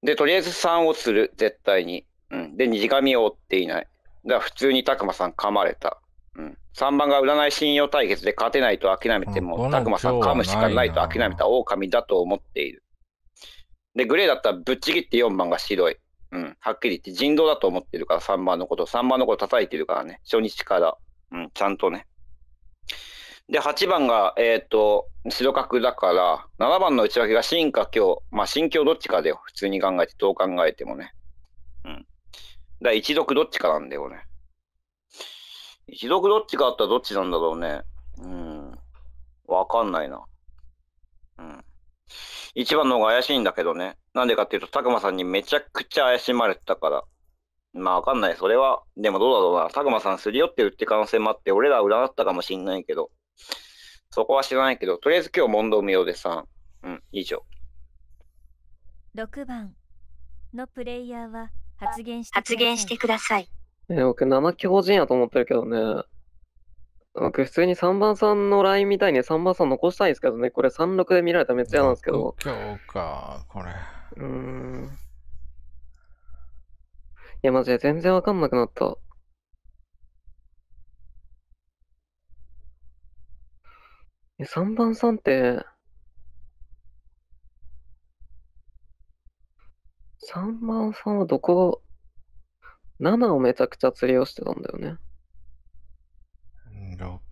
で、とりあえず3をする、絶対に。うん。で、虹紙を追っていない。だから普通にたくまさん噛まれた。うん。3番が占い信用対決で勝てないと諦めても、たくまさん噛むしかないと諦めた狼だと思っている。で、グレーだったらぶっちぎって4番が白い。うん、はっきり言って人道だと思ってるから、3番のこと、3番のこと叩いてるからね、初日から、うん、ちゃんとね。で、8番が、えっ、ー、と、白角だから、7番の内訳が進化今日、まあ、心境どっちかだよ。普通に考えて、どう考えてもね。うん。だ一読どっちかなんだよね。一読どっちかあったらどっちなんだろうね。うん。わかんないな。うん。一番の方が怪しいんだけどね。なんでかっていうと、たくまさんにめちゃくちゃ怪しまれてたから。まあわかんない。それは、でもどうだろうな。たくまさんすり寄ってるって可能性もあって、俺ら占ったかもしんないけど。そこは知らないけど、とりあえず今日問答無用でさ。うん、以上。6番のプレイヤーは発言してください。発言してください。え、僕生強人やと思ってるけどね。僕、普通に3番さんのラインみたいに3番さん残したいんですけどね、これ36で見られたらめっちゃ嫌なんですけど。今日か、これ。うーん。いや、マジで全然わかんなくなった。え、3番さんって、3番さんはどこ、7をめちゃくちゃ釣りをしてたんだよね。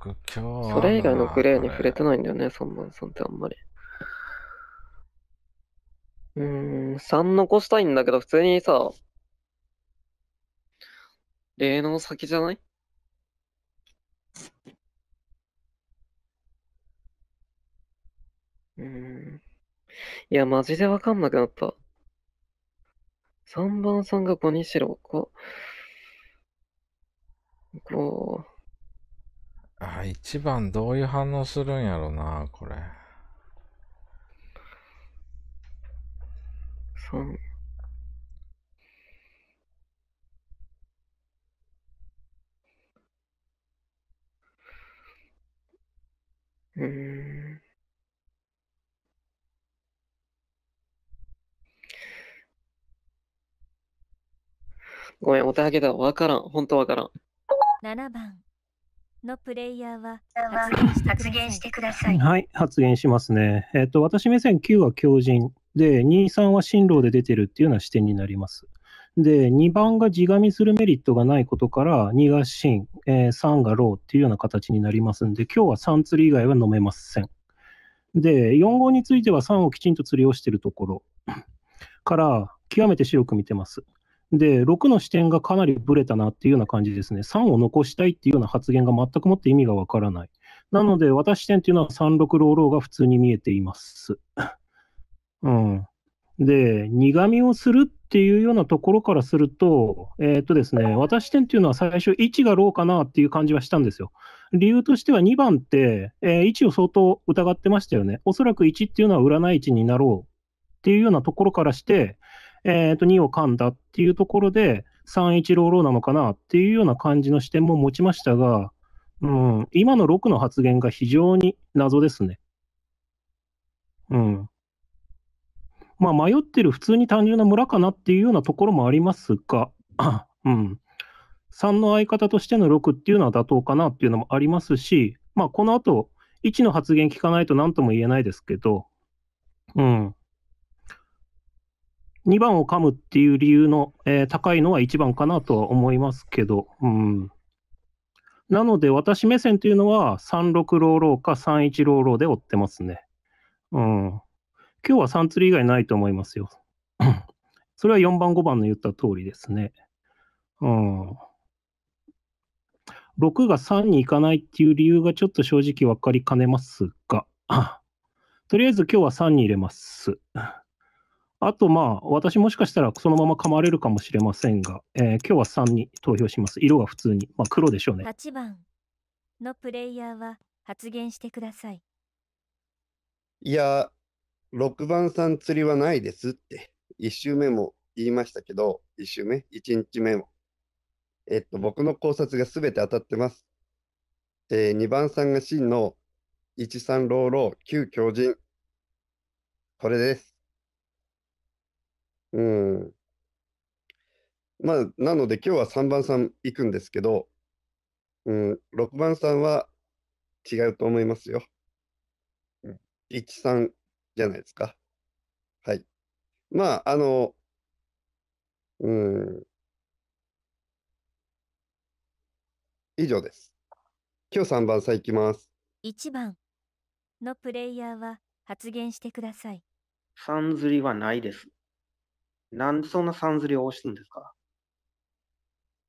今日それ以外のグレーに触れてないんだよね、3さ3ってあんまり。うん、3残したいんだけど、普通にさ、霊能先じゃないうん。いや、マジでわかんなくなった。3番さんが5にしろ、5、5、あ、一番どういう反応するんやろな、これ。そう。えごめん、お手上げだ。わからん。ほんとわからん。7番。のプレイヤーは発言してください。はい、発言しますね。えっ、ー、と、私目線9は強靭で、2、3は進路で出てるっていうような視点になります。で、2番が地紙するメリットがないことから、2が真、えー、3がローっていうような形になりますんで、今日は3釣り以外は飲めません。で、4号については3をきちんと釣りをしてるところから、極めて白く見てます。で、6の視点がかなりブレたなっていうような感じですね。3を残したいっていうような発言が全くもって意味がわからない。なので、私視点っていうのは3、6ローローが普通に見えています。うん。で、苦味をするっていうようなところからすると、えー、っとですね、私視点っていうのは最初1がローかなっていう感じはしたんですよ。理由としては2番って、えー、1を相当疑ってましたよね。おそらく1っていうのは占い値になろうっていうようなところからして、えっ、ー、と、2を噛んだっていうところで、31ローローなのかなっていうような感じの視点も持ちましたが、うん、今の6の発言が非常に謎ですね。うん。まあ、迷ってる普通に単純な村かなっていうようなところもありますが、うん。3の相方としての6っていうのは妥当かなっていうのもありますし、まあ、この後、1の発言聞かないと何とも言えないですけど、うん。2番を噛むっていう理由の、えー、高いのは1番かなとは思いますけど、うん。なので、私目線というのは、36ローローか31ローローで追ってますね。うん。今日は3釣り以外ないと思いますよ。それは4番、5番の言った通りですね。うん。6が3に行かないっていう理由がちょっと正直わかりかねますが、とりあえず今日は3に入れます。あと、まあ、私もしかしたらそのまま噛まれるかもしれませんが、えー、今日は3に投票します。色が普通に。まあ、黒でしょうね。8番のプレイヤーは発言してください。いや、6番さん釣りはないですって、1周目も言いましたけど、1周目、1日目も。えっと、僕の考察がすべて当たってます。えー、2番さんが真の1、3、ローロー、9、強人。これです。うん。まあ、なので今日は3番さん行くんですけど、うん、6番さんは違うと思いますよ。うん、1、3じゃないですか。はい。まあ、あの、うん。以上です。今日3番さん行きます。1番のプレイヤーは発言してください。さんずりはないです。なんでそんなさんずりを押すんですか、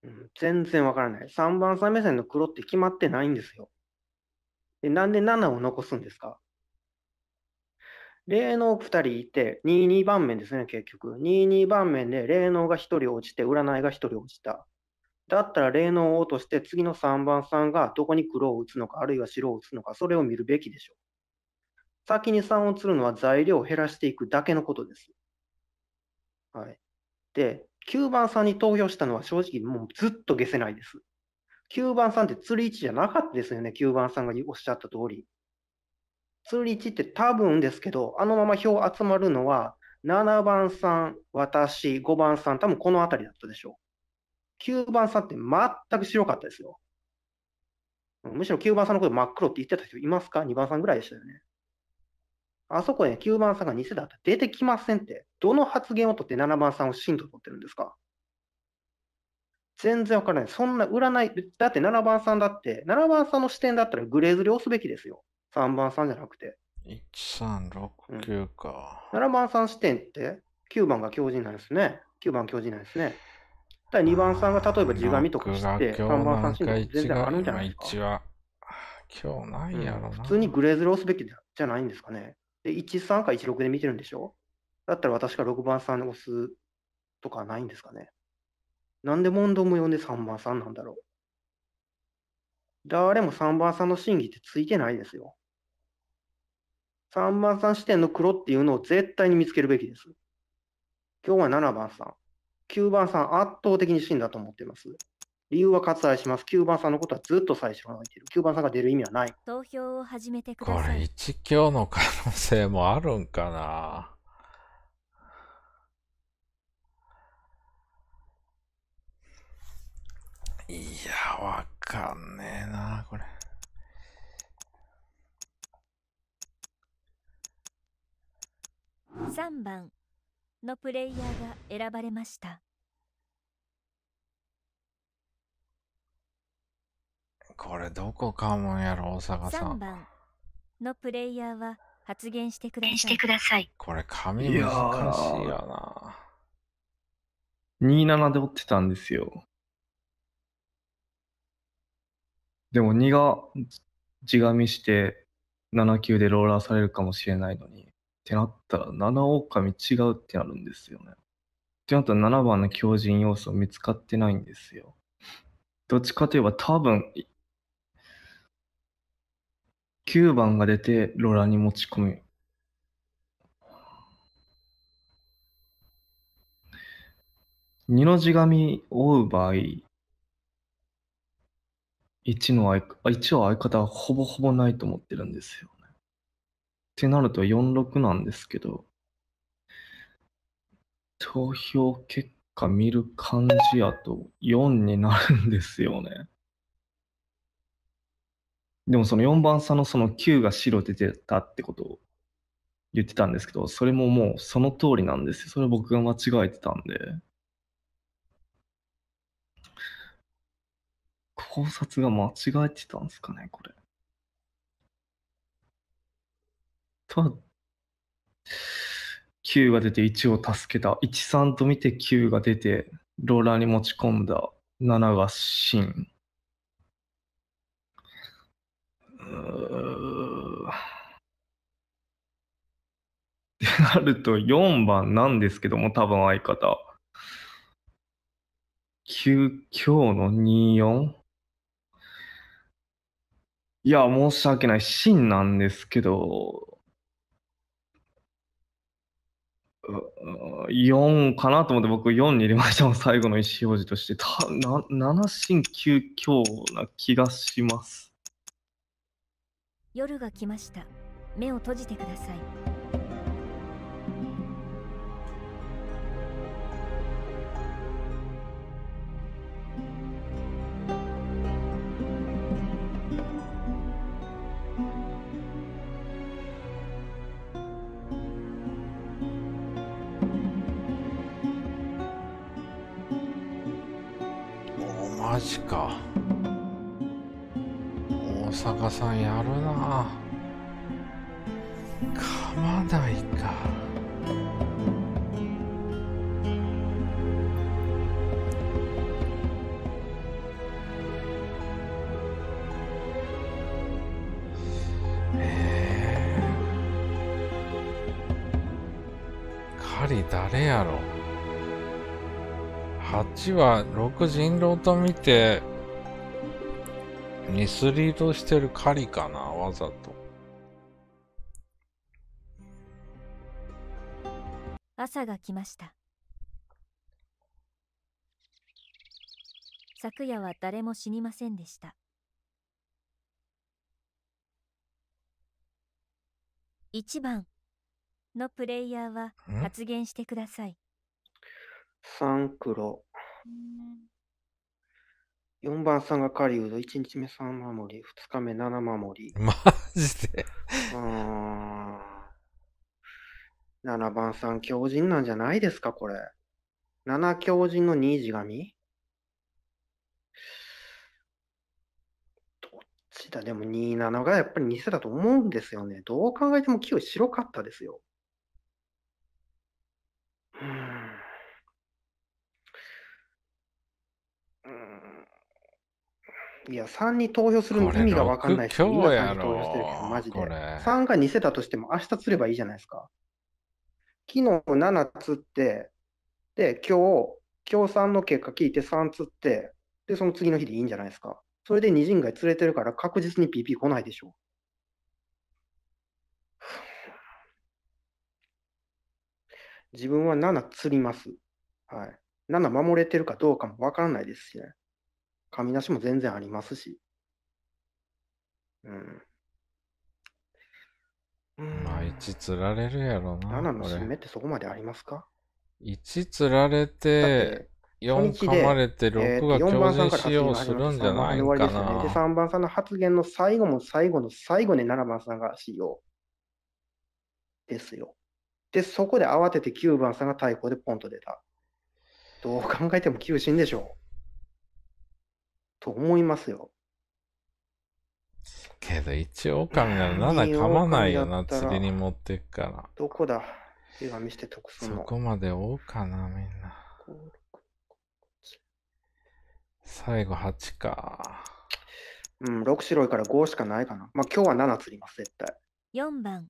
うん、全然わからない。3番ん目線の黒って決まってないんですよ。でなんで7を残すんですか霊能2人いて、22番面ですね、結局。22番面で霊能が1人落ちて、占いが1人落ちた。だったら霊能を落として、次の3番さんがどこに黒を打つのか、あるいは白を打つのか、それを見るべきでしょう。先に3を釣るのは材料を減らしていくだけのことです。はい。で、9番さんに投票したのは正直もうずっと消せないです。9番さんって釣り位置じゃなかったですよね、9番さんがおっしゃった通り。釣り位置って多分ですけど、あのまま票集まるのは、7番さん、私、5番さん、多分この辺りだったでしょう。9番さんって全く白かったですよ。むしろ9番さんのこと真っ黒って言ってた人いますか ?2 番さんぐらいでしたよね。あそこで9番さんが偽だって出てきませんって。どの発言をとって7番さんを真と取ってるんですか全然わからない。そんな占い、だって7番さんだって、7番さんの視点だったらグレーズ量すべきですよ。3番さんじゃなくて。1369か、うん、7番さん視点って9番が強人なんですね。9番強人なんですね。だ2番さんが例えば地紙とかして、3番さん視点全然あるんじゃないですか。今日ないやろな、うん、普通にグレーズル押すべきじゃないんですかね。で、13か16で見てるんでしょだったら私が6番さん押すとかないんですかね。なんで問答無用で3番さんなんだろう。誰も3番さんの審議ってついてないですよ。3番さん視点の黒っていうのを絶対に見つけるべきです。今日は7番さん、9番さん圧倒的に死んだと思っています。理由は割愛します。9番さんのことはずっと最初から言ってる。9番さんが出る意味はない。投票を始めてください。これ、一強の可能性もあるんかないや、わかんねえなこれ。3番のプレイヤーが選ばれました。これどこかもやろ、大阪さん。3番のプレイヤーは発言してください。してくださいこれ、紙難しいよな。27で折ってたんですよ。でも2が地紙して7級でローラーされるかもしれないのに。ってなったら7狼違うってなるんですよね。ってなったら7番の強靭要素見つかってないんですよ。どっちかといえば多分9番が出て、ロラに持ち込む。二の字紙を追う場合、1の相1は相方はほぼほぼないと思ってるんですよね。ってなると46なんですけど、投票結果見る感じやと4になるんですよね。でもその4番差のその9が白出てたってことを言ってたんですけど、それももうその通りなんですよ。それ僕が間違えてたんで。考察が間違えてたんですかね、これ。と、9が出て1を助けた。1、3と見て9が出て、ローラーに持ち込んだ。7が真。ってなると4番なんですけども、多分相方。9強の 24? いや、申し訳ない。真なんですけど、4かなと思って僕4に入れましたもん、最後の意思表示として。たな7進9強な気がします。夜が来ました目を閉じてくださいマジか。坂さんやるな噛まないかえ狩り誰やろ八は六人狼と見てミスリードしてる狩りかな、わざと。朝が来ました昨夜は誰も死にませんでした一番のプレイヤーは発言してくださいサンクロ4番さんが狩人、1日目3守り、2日目7守り。マジでうーん。7番さん、強靭なんじゃないですか、これ。7強靭の2字神どっちだでも27がやっぱり偽だと思うんですよね。どう考えても9白かったですよ。いや、3に投票する意味が分かんないし、今日やろ投票してるけど、マジで。3が偽だとしても、明日釣ればいいじゃないですか。昨日7釣って、で、今日、今日3の結果聞いて3釣って、で、その次の日でいいんじゃないですか。それで2人街釣れてるから確実に PP 来ないでしょう。自分は7釣ります。はい。7守れてるかどうかも分からないですしね。紙なしも全然ありますし。うん。まあ、1釣られるやろな。7の締めってそこまでありますか ?1 釣られて、4噛まれて、6が強靭使用するんじゃないかな。で、3番さんの発言の最後も最後の最後で7番さんが使用。ですよ。で、そこで慌てて9番さんが対抗でポンと出た。どう考えても9死んでしょう。と思いますよ。けど一応狼なら7噛まないよな、釣りに持ってくから。どこだ手紙して得すそこまで追うかな、みんな。最後8か。うん、6白いから5しかないかな。まあ今日は7釣ります、絶対。4番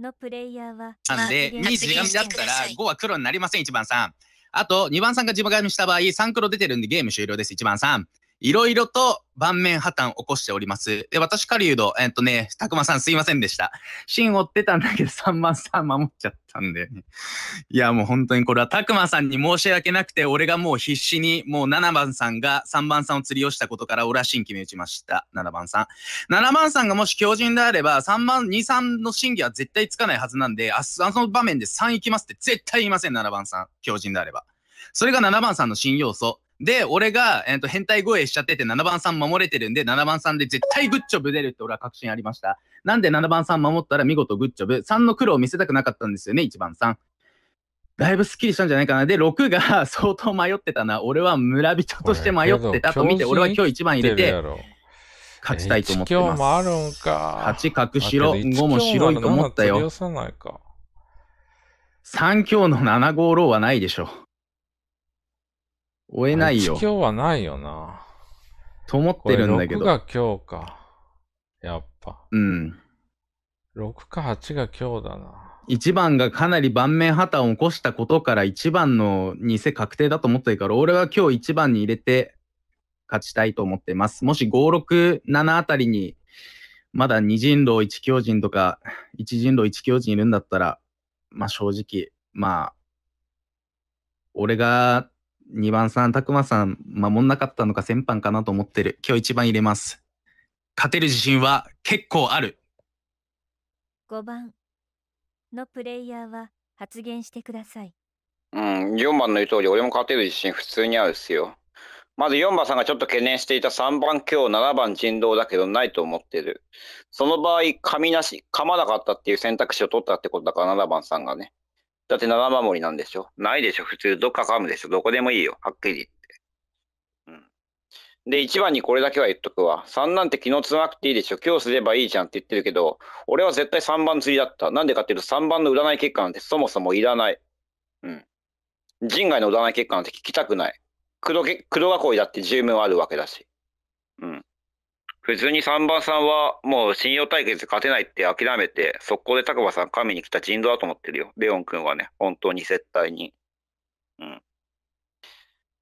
のプレイヤーは。なんで、2時紙だったら5は黒になりません、1番さん。あと、2番さんが自分がした場合、3黒出てるんでゲーム終了です、1番さん。いろいろと盤面破綻起こしております。で、私、狩人、えー、っとね、たくまさんすいませんでした。芯追ってたんだけど、3万3守っちゃったんで、いや、もう本当にこれはたくまさんに申し訳なくて、俺がもう必死に、もう7番さんが3番さんを釣りをしたことから、俺は芯決め打ちました。7番さん。7番さんがもし強靭であれば、3番、2、3の審議は絶対つかないはずなんで、あ、あの場面で3行きますって絶対言いません、7番さん。強靭であれば。それが7番さんの新要素。で、俺が、えっ、ー、と、変態声しちゃってて、7番さん守れてるんで、7番さんで絶対グッジョブ出るって俺は確信ありました。なんで7番さん守ったら見事グッジョブ。3の黒を見せたくなかったんですよね、1番さん。だいぶスッキリしたんじゃないかな。で、6が 相当迷ってたな。俺は村人として迷ってたと見て、俺は今日1番入れて、勝ちたいと思ってます。もあるんか。8角白、5も白いと思ったよ。3強の7五ローはないでしょ。追えないよ。今日はないよな。と思ってるんだけど。6が今日か。やっぱ。うん。6か8が今日だな。1番がかなり盤面破綻を起こしたことから1番の偽確定だと思ってるから、俺は今日1番に入れて勝ちたいと思ってます。もし5、6、7あたりに、まだ2人狼1強人とか、1人狼1強人いるんだったら、まあ正直、まあ、俺が2番さん、たくまさん、守んなかったのか先般かなと思ってる。今日1番入れます。勝てる自信は結構ある。5番のプレイヤーは発言してください。うん、4番の言う通り、俺も勝てる自信普通にあるっすよ。まず4番さんがちょっと懸念していた3番今日7番人道だけどないと思ってる。その場合、噛みなし、噛まなかったっていう選択肢を取ったってことだから、7番さんがね。だって長守りなんでしょないでしょ普通、どっか噛むでしょどこでもいいよ。はっきり言って。うん。で、1番にこれだけは言っとくわ。3なんて昨日つなくていいでしょ今日すればいいじゃんって言ってるけど、俺は絶対3番釣りだった。なんでかっていうと3番の占い結果なんてそもそもいらない。うん。人外の占い結果なんて聞きたくない。黒黒囲いだって十分あるわけだし。うん。普通に3番さんはもう信用対決勝てないって諦めて、速攻で拓馬さん神に来た人道だと思ってるよ。レオン君はね、本当に絶対に。うん。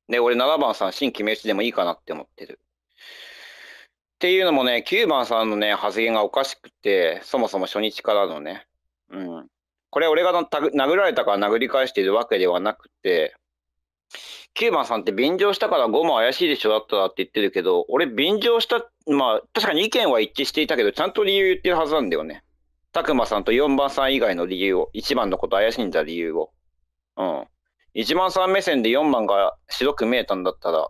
で、俺7番さん、新鬼滅でもいいかなって思ってる。っていうのもね、9番さんのね、発言がおかしくて、そもそも初日からのね。うん。これ俺が殴られたから殴り返しているわけではなくて、9番さんって便乗したから5も怪しいでしょだったらって言ってるけど、俺便乗した、まあ確かに意見は一致していたけど、ちゃんと理由言ってるはずなんだよね。拓くさんと4番さん以外の理由を、1番のこと怪しんだ理由を。うん。1番さん目線で4番が白く見えたんだったら、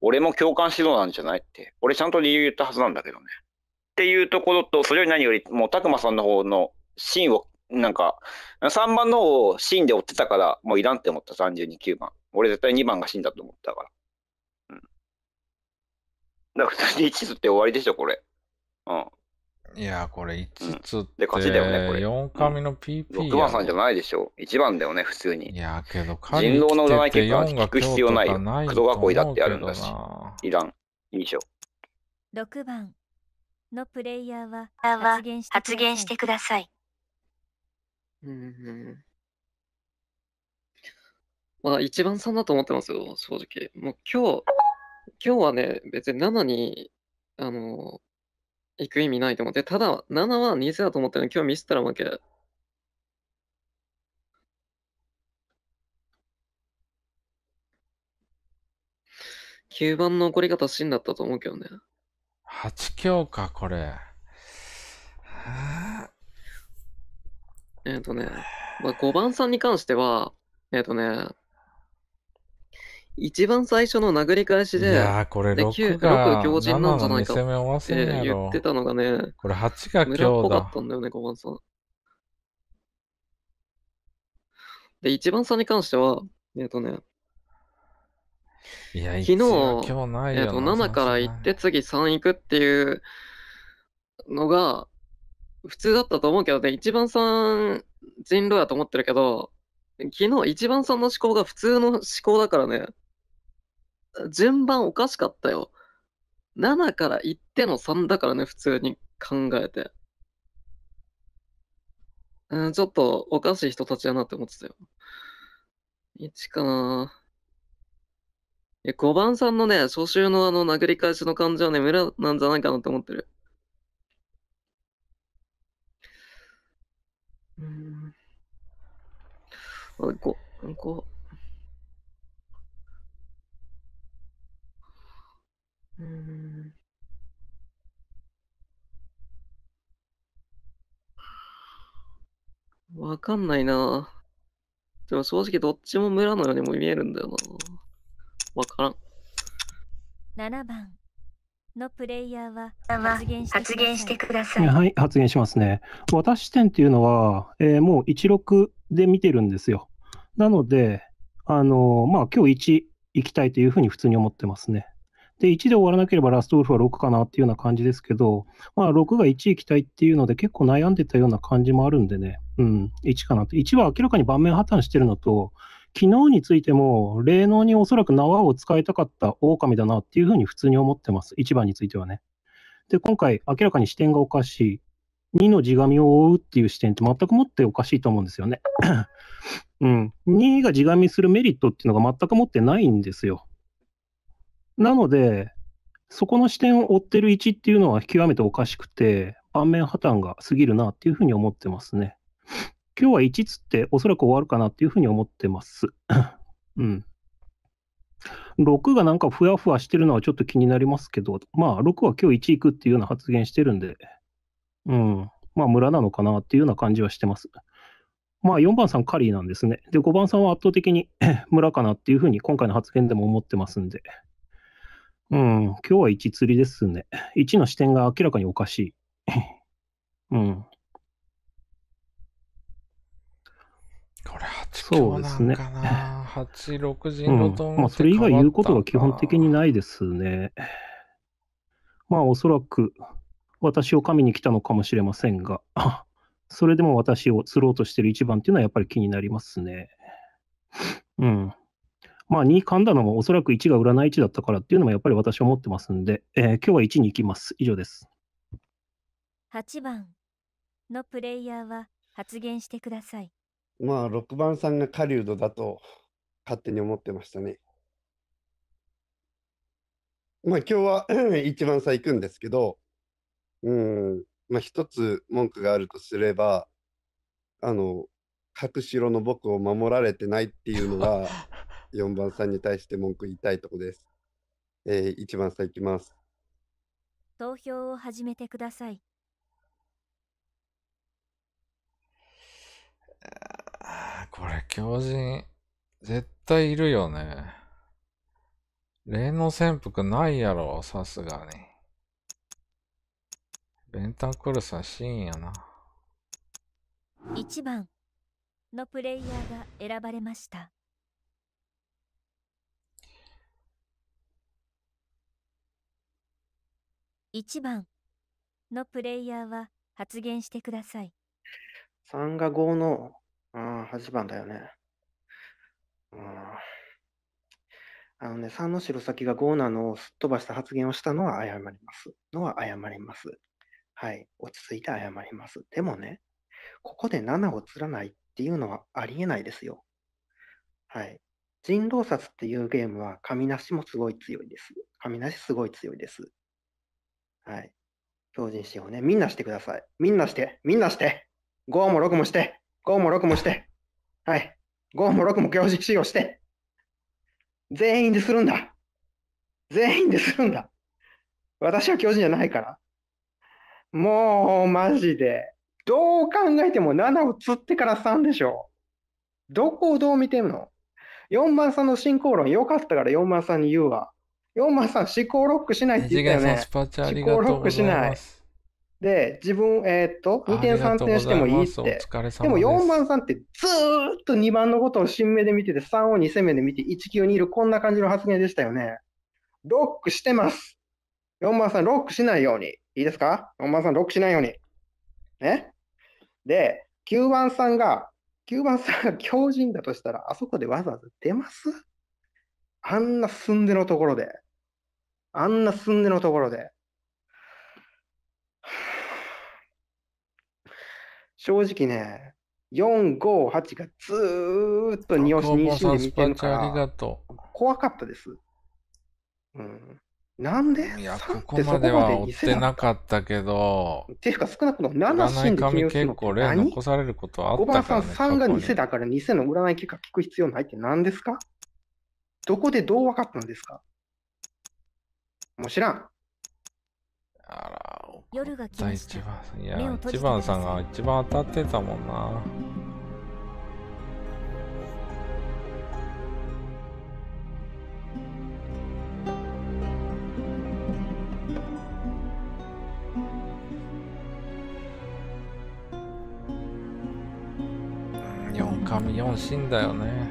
俺も共感しろなんじゃないって。俺ちゃんと理由言ったはずなんだけどね。っていうところと、それより何より、もう拓くさんの方の芯を、なんか、3番の方を芯で追ってたから、もういらんって思った、32、9番。俺絶対2番が死んだと思ったから。うん。だから普通に1つって終わりでしょ、これ。うん。いや、これ5つって、勝ちだよね、これ。4神の PP、うん。6番さんじゃないでしょ。1番だよね、普通に。いや、けど、人狼の占い結果は聞く必要ないよ。ク囲いだってあるんだし。いらん。いいでしょ。6番のプレイヤーは発言してください。うん。まあ一番3だと思ってますよ、正直。もう今日、今日はね、別に7に、あの、行く意味ないと思って、ただ7は偽だと思ってるの今日ミスったら負け。9番の怒り方死んだったと思うけどね。8強か、これ。はあ、えっ、とね、まあ、5番さんに関しては、えっ、ー、とね、一番最初の殴り返しで、いやー、これ9 6が強人なんじゃないかっ言ってたのがね、これ8が村っぽかっ。たんだよね、5番さん。で、一番さんに関しては、えっとね、いや、昨日ないよえっと、7から行って次3行くっていうのが、普通だったと思うけどね、一番さん人狼やと思ってるけど、昨日一番さんの思考が普通の思考だからね、順番おかしかったよ。7から行っての3だからね、普通に考えて。うん、ちょっとおかしい人たちやなって思ってたよ。1かな。5番さんのね、初週のあの殴り返しの感じはね、無駄なんじゃないかなって思ってる。うん。あ、5、5。うん。わかんないな。でも正直どっちも村のようにも見えるんだよな。わからん。7番のプレイヤーは発言してください。はい、発言しますね。私視点っていうのは、えー、もう16で見てるんですよ。なので、あのー、まあ今日1行きたいというふうに普通に思ってますね。で、1で終わらなければラストウルフは6かなっていうような感じですけど、まあ、6が1行きたいっていうので、結構悩んでたような感じもあるんでね、うん、1かなって。1は明らかに盤面破綻してるのと、昨日についても、霊能におそらく縄を使いたかった狼だなっていうふうに普通に思ってます。1番についてはね。で、今回、明らかに視点がおかしい。2の地紙を覆うっていう視点って全くもっておかしいと思うんですよね。うん。2が地紙するメリットっていうのが全く持ってないんですよ。なので、そこの視点を追ってる位置っていうのは極めておかしくて、盤面破綻が過ぎるなっていうふうに思ってますね。今日は1つっておそらく終わるかなっていうふうに思ってます。うん。6がなんかふわふわしてるのはちょっと気になりますけど、まあ6は今日1行くっていうような発言してるんで、うん、まあ村なのかなっていうような感じはしてます。まあ4番さんカリーなんですね。で、5番さんは圧倒的に 村かなっていうふうに今回の発言でも思ってますんで。うん、今日は1釣りですね。1の視点が明らかにおかしい。うん。これ8なかな。そうですね。8、6人のトン、まあ、それ以外言うことが基本的にないですね。まあ、おそらく、私を神に来たのかもしれませんが、それでも私を釣ろうとしてる一番っていうのはやっぱり気になりますね。うん。まあ、2噛んだのもおそらく1が占い1だったからっていうのもやっぱり私は思ってますんで、えー、今日は1に行きます。以上です。8番のプレイヤーは発言してください。まあ、6番さんが狩人だと勝手に思ってましたね。まあ、今日は1 番さん行くんですけど、うん、まあ、一つ文句があるとすれば、あの、隠し城の僕を守られてないっていうのが4番さんに対して文句言いたいとこです。えー、1番さんいきます。投票を始めてください。これ、狂人、絶対いるよね。霊能潜伏ないやろ、さすがに。ベンタクルスはシーンやな。1番のプレイヤーが選ばれました。1番のプレイヤーは発言してください。3が5の、あん、8番だよね。うん、あのね、3の白先が5なのをすっ飛ばした発言をしたのは謝ります。のは謝ります。はい。落ち着いて謝ります。でもね、ここで7を釣らないっていうのはありえないですよ。はい。人狼殺っていうゲームは、神無しもすごい強いです。神無しすごい強いです。はい。強靭しようね。みんなしてください。みんなして、みんなして。5も6もして、5も6もして。はい。5も6も強靭しようして。全員でするんだ。全員でするんだ。私は教授じゃないから。もう、マジで。どう考えても7を釣ってから3でしょ。どこをどう見てんの ?4 番さんの進行論良かったから4番さんに言うわ。ヨ番マさん、思考ロックしないって言ったよね。思考ロックしない。で、自分、えー、っと、2点3点してもいいって。でも4番さんってずっと2番のことを新目で見てて、3を2戦目で見て、192いる、こんな感じの発言でしたよね。ロックしてます。4番さん、ロックしないように。いいですか ?4 番さん、ロックしないように。ね。で、9番さんが、9番さんが強靭だとしたら、あそこでわざわざ出ますあんな寸でのところで。あんなすんでのところで。正直ね、4、5、8がずーっと二押し、二押で見てるから、怖かったです。うん。なんでいや、ここまでは追ってなかったけど。っていうか、少なくとも7シで記入結構例残されることはあったから、ね、5番さん3が偽だから偽の占い結果聞く必要ないって何ですかどこでどう分かったんですかもう知らん。あら、夜が来ました。いや、一番さんが一番当たってたもんな。4神4死んだよね。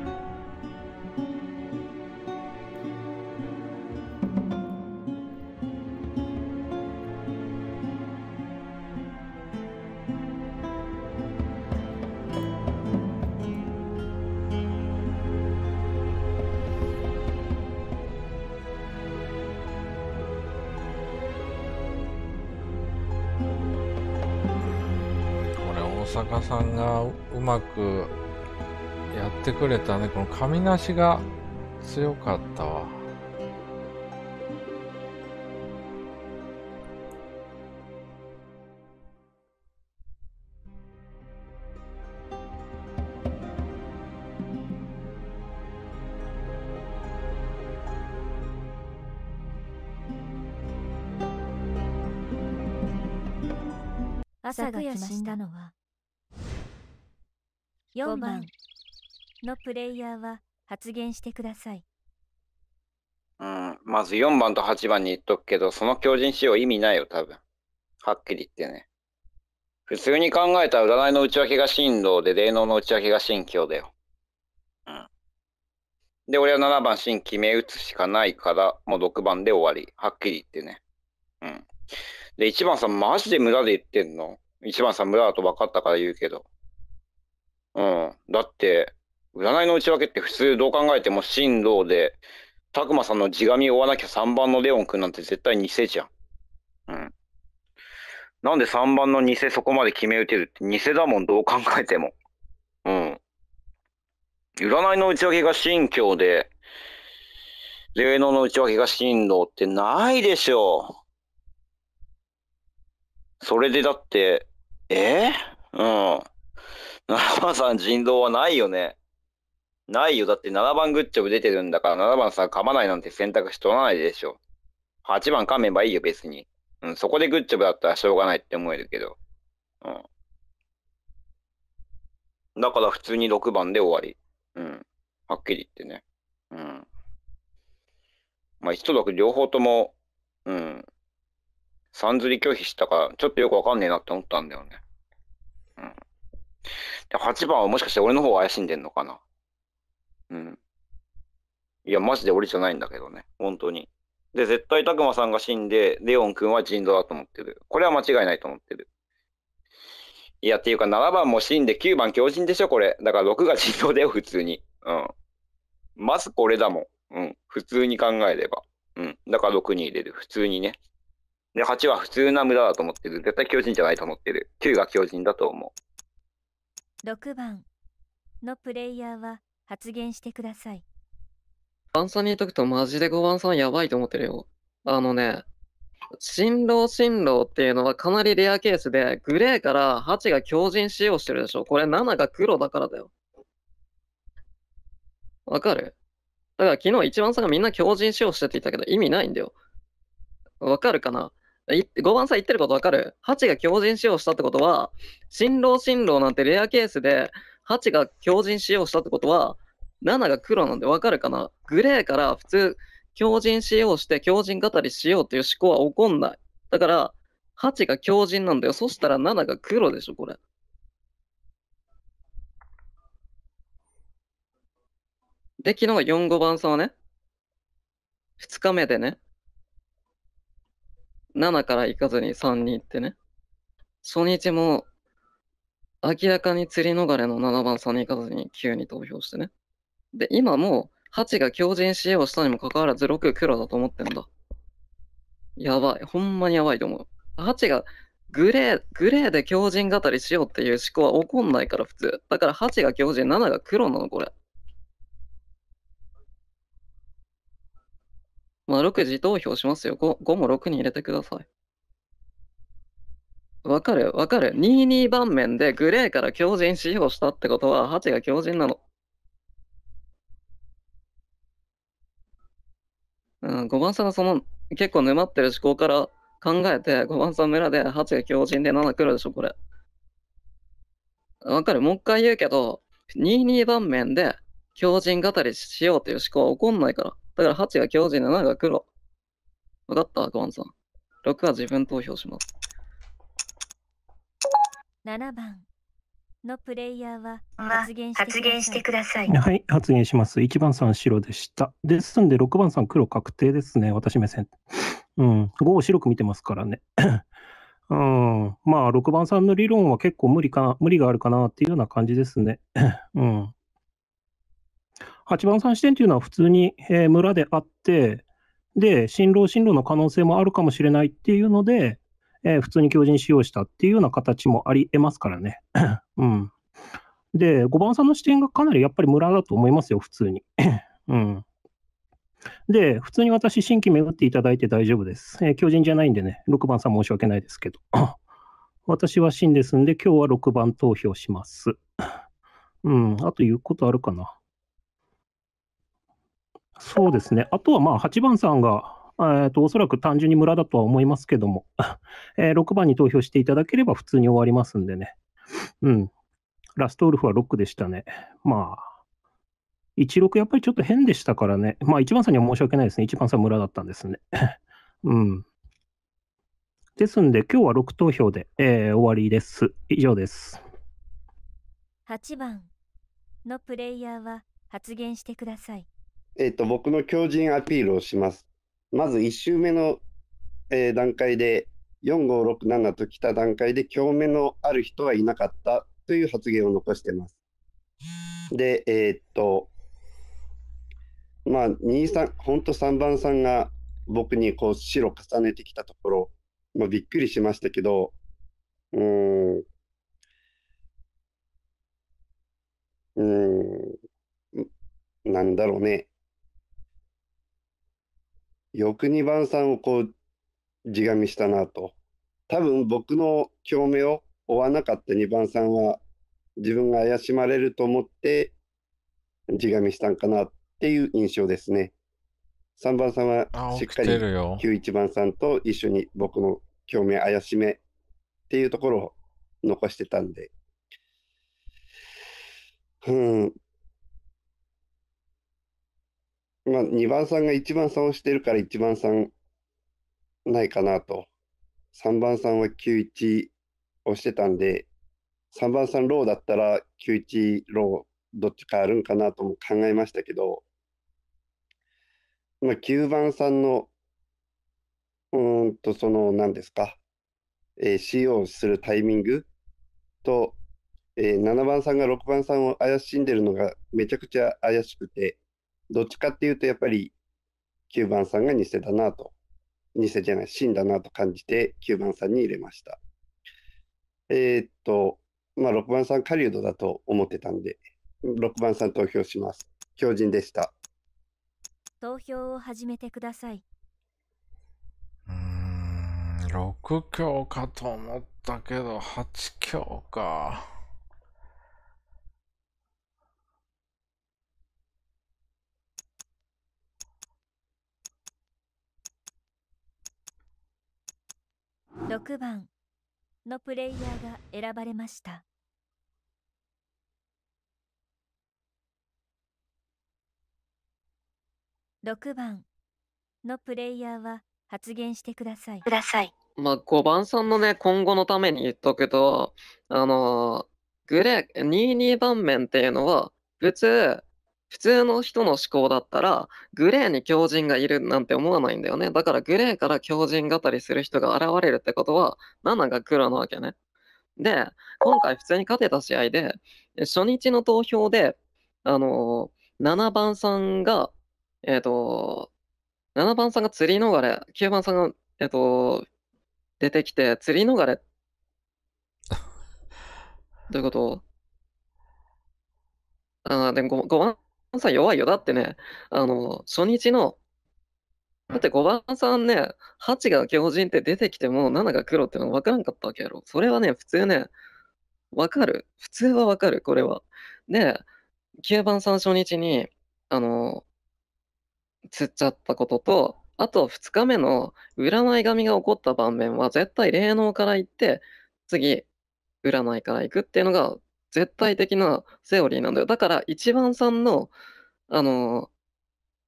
さんがうまくやってくれたね。この神なしが強かったわ。朝が死んだのは4番のプレイヤーは発言してください。うん、まず4番と8番に言っとくけど、その強靭仕様意味ないよ、多分。はっきり言ってね。普通に考えた占いの内訳が神道で、霊能の内訳が心境だよ。うん。で、俺は7番神決め打つしかないから、もう6番で終わり。はっきり言ってね。うん。で、1番さんマジで無駄で言ってんの ?1 番さん無駄だと分かったから言うけど。うん。だって、占いの内訳って普通どう考えても神道で、たくまさんの地紙を追わなきゃ3番のレオンくんなんて絶対偽じゃん。うん。なんで3番の偽そこまで決め打てるって偽だもん、どう考えても。うん。占いの内訳が神教で、霊能の内訳が神道ってないでしょう。それでだって、えー、うん。7番さん人道はないよね。ないよ。だって7番グッジョブ出てるんだから、7番さん噛まないなんて選択肢取らないでしょ。8番噛めばいいよ、別に。うん、そこでグッジョブだったらしょうがないって思えるけど。うん。だから普通に6番で終わり。うん。はっきり言ってね。うん。まあ、一と六両方とも、うん。さんずり拒否したから、ちょっとよくわかんねえなって思ったんだよね。で、8番はもしかして俺の方が怪しんでんのかなうん。いや、マジで俺じゃないんだけどね。本当に。で、絶対拓まさんが死んで、レオン君は人道だと思ってる。これは間違いないと思ってる。いや、っていうか7番も死んで9番狂人でしょ、これ。だから6が人道だよ、普通に。うん。まずこれだもん。うん。普通に考えれば。うん。だから6に入れる。普通にね。で、8は普通な村だと思ってる。絶対狂人じゃないと思ってる。9が狂人だと思う。6番のプレイヤーは発言してください。番さんに言っとくとマジで5番さんやばいと思ってるよ。あのね、新郎新郎っていうのはかなりレアケースで、グレーから8が強靭使用してるでしょ。これ7が黒だからだよ。わかるだから昨日1番さんがみんな強靭使用してって言ったけど意味ないんだよ。わかるかな5番さん言ってることわかるハチが強靭使用したってことは、新郎新郎なんてレアケースで、ハチが強靭使用したってことは、7が黒なんでわかるかなグレーから普通、強靭使用して強靭語りしようっていう思考は起こんない。だから、8が強靭なんだよ。そしたら7が黒でしょ、これ。で、昨日は4、5番さんはね、2日目でね、7から行かずに3に行ってね。初日も、明らかに釣り逃れの7番3に行かずに9に投票してね。で、今もう、8が強靭使用したにもかかわらず6黒だと思ってんだ。やばい。ほんまにやばいと思う。8がグレー、グレーで強靭語りしようっていう思考は起こんないから普通。だから8が強靭、7が黒なの、これ。まあ、6次投票しますよ5。5も6に入れてください。わかるわかる。22番面でグレーから強靭使用したってことは、8が強靭なの。うん、5番さんがその、結構沼ってる思考から考えて、5番さん村で8が強靭で7来るでしょ、これ。わかる。もう一回言うけど、22番面で強靭語りしようっていう思考は起こんないから。だから8が教授、7が黒。分かった、コアンさん。6は自分投票します。7番のプレイヤーは発言してください。はい、発言します。1番さん白でした。ですんで6番さん黒確定ですね、私目線。うん、5を白く見てますからね。うん、まあ6番さんの理論は結構無理か無理があるかなっていうような感じですね。うん。8番3支店というのは普通に、えー、村であって、で、新郎新郎の可能性もあるかもしれないっていうので、えー、普通に強靭使用したっていうような形もありえますからね。うん。で、5番さんの視点がかなりやっぱり村だと思いますよ、普通に。うん。で、普通に私、新規巡っていただいて大丈夫です。えー、人じゃないんでね、6番さん申し訳ないですけど。私は新ですんで、今日は6番投票します。うん、あと言うことあるかな。そうですね。あとはまあ8番さんが、えー、とおそらく単純に村だとは思いますけども、えー、6番に投票していただければ普通に終わりますんでね。うん。ラストウルフは6でしたね。まあ、16やっぱりちょっと変でしたからね。まあ1番さんには申し訳ないですね。1番さん村だったんですね。うん。ですんで今日は6投票で、えー、終わりです。以上です。8番のプレイヤーは発言してください。えっ、ー、と、僕の強靭アピールをします。まず1周目の、えー、段階で、4567と来た段階で、共鳴のある人はいなかったという発言を残してます。で、えー、っと、まあ、2、三ほんと3番さんが僕にこう白重ねてきたところ、まあ、びっくりしましたけど、うん、うん、なんだろうね。よく2番さんをこう、地がみしたなと。多分僕の共鳴を追わなかった2番さんは、自分が怪しまれると思って、地がみしたんかなっていう印象ですね。3番さんはしっかり91番さんと一緒に僕の共鳴怪しめっていうところを残してたんで。うん、まあ、2番さんが1番さんをしてるから1番さんないかなと。3番さんは91をしてたんで、3番さんローだったら91ローどっちかあるんかなとも考えましたけど、まあ、9番さんの、うんと、その、何ですか、えー、CO するタイミングと、えー、7番さんが6番さんを怪しんでるのがめちゃくちゃ怪しくて、どっちかっていうと、やっぱり9番さんが偽だなと、偽じゃない、真だなと感じて9番さんに入れました。えー、っと、まあ、6番さん狩人だと思ってたんで、6番さん投票します。強靭でした。投票を始めてください。うーん、6強かと思ったけど、8強か。6番のプレイヤーが選ばれました6番のプレイヤーは発言してください。ください。まあ、5番さんのね、今後のために言っとくと、あのー、グレー、22番面っていうのは、普通、普通の人の思考だったら、グレーに狂人がいるなんて思わないんだよね。だからグレーから狂人語りする人が現れるってことは、7が黒なわけね。で、今回普通に勝てた試合で、初日の投票で、あのー、7番さんが、えっ、ー、と、7番さんが釣り逃れ、9番さんが、えっ、ー、と、出てきて、釣り逃れ。どういうことああ、でも 5, 5番ンさん弱いよ。だってね、あの、初日の、だって5番さんね、8が巨人って出てきても7が黒ってのは分からんかったわけやろ。それはね、普通ね、分かる。普通は分かる、これは。で、9番さん初日に、あの、釣っちゃったことと、あと2日目の占い神が起こった場面は絶対霊能から行って、次、占いから行くっていうのが絶対的なセオリーなんだよ。だから一番さんの、あの、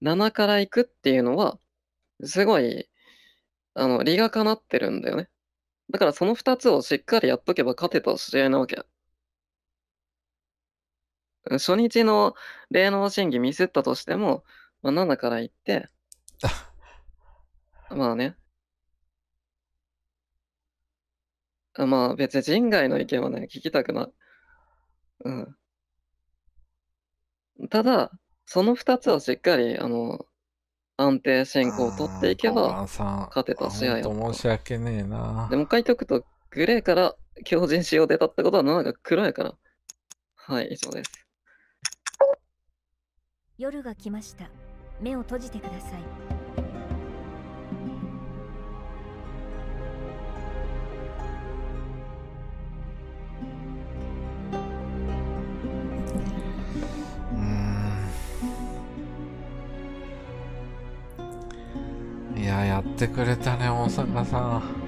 7から行くっていうのは、すごい、あの、理がかなってるんだよね。だからその2つをしっかりやっとけば勝てた試合なわけ。初日の霊能審議ミスったとしても、まあ、7から行って、まあね。まあ別に人外の意見はね、聞きたくない。うん。ただ、その2つをしっかり、あの、安定進行を取っていけば、勝てた試合を。申し訳ねえな。でも書いておくと、グレーから強靭仕様出たってことは、なんか黒やから。はい、以上です。夜が来ました。目を閉じてください。やってくれたね、大阪さん。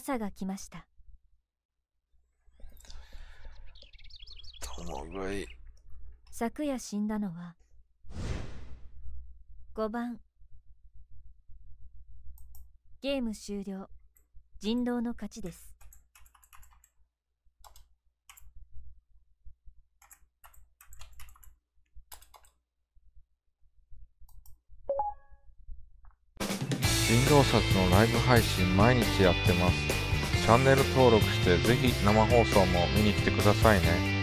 朝が来ました昨夜死んだのは5番ゲーム終了人狼の勝ちです人道作のライブ配信毎日やってますチャンネル登録してぜひ生放送も見に来てくださいね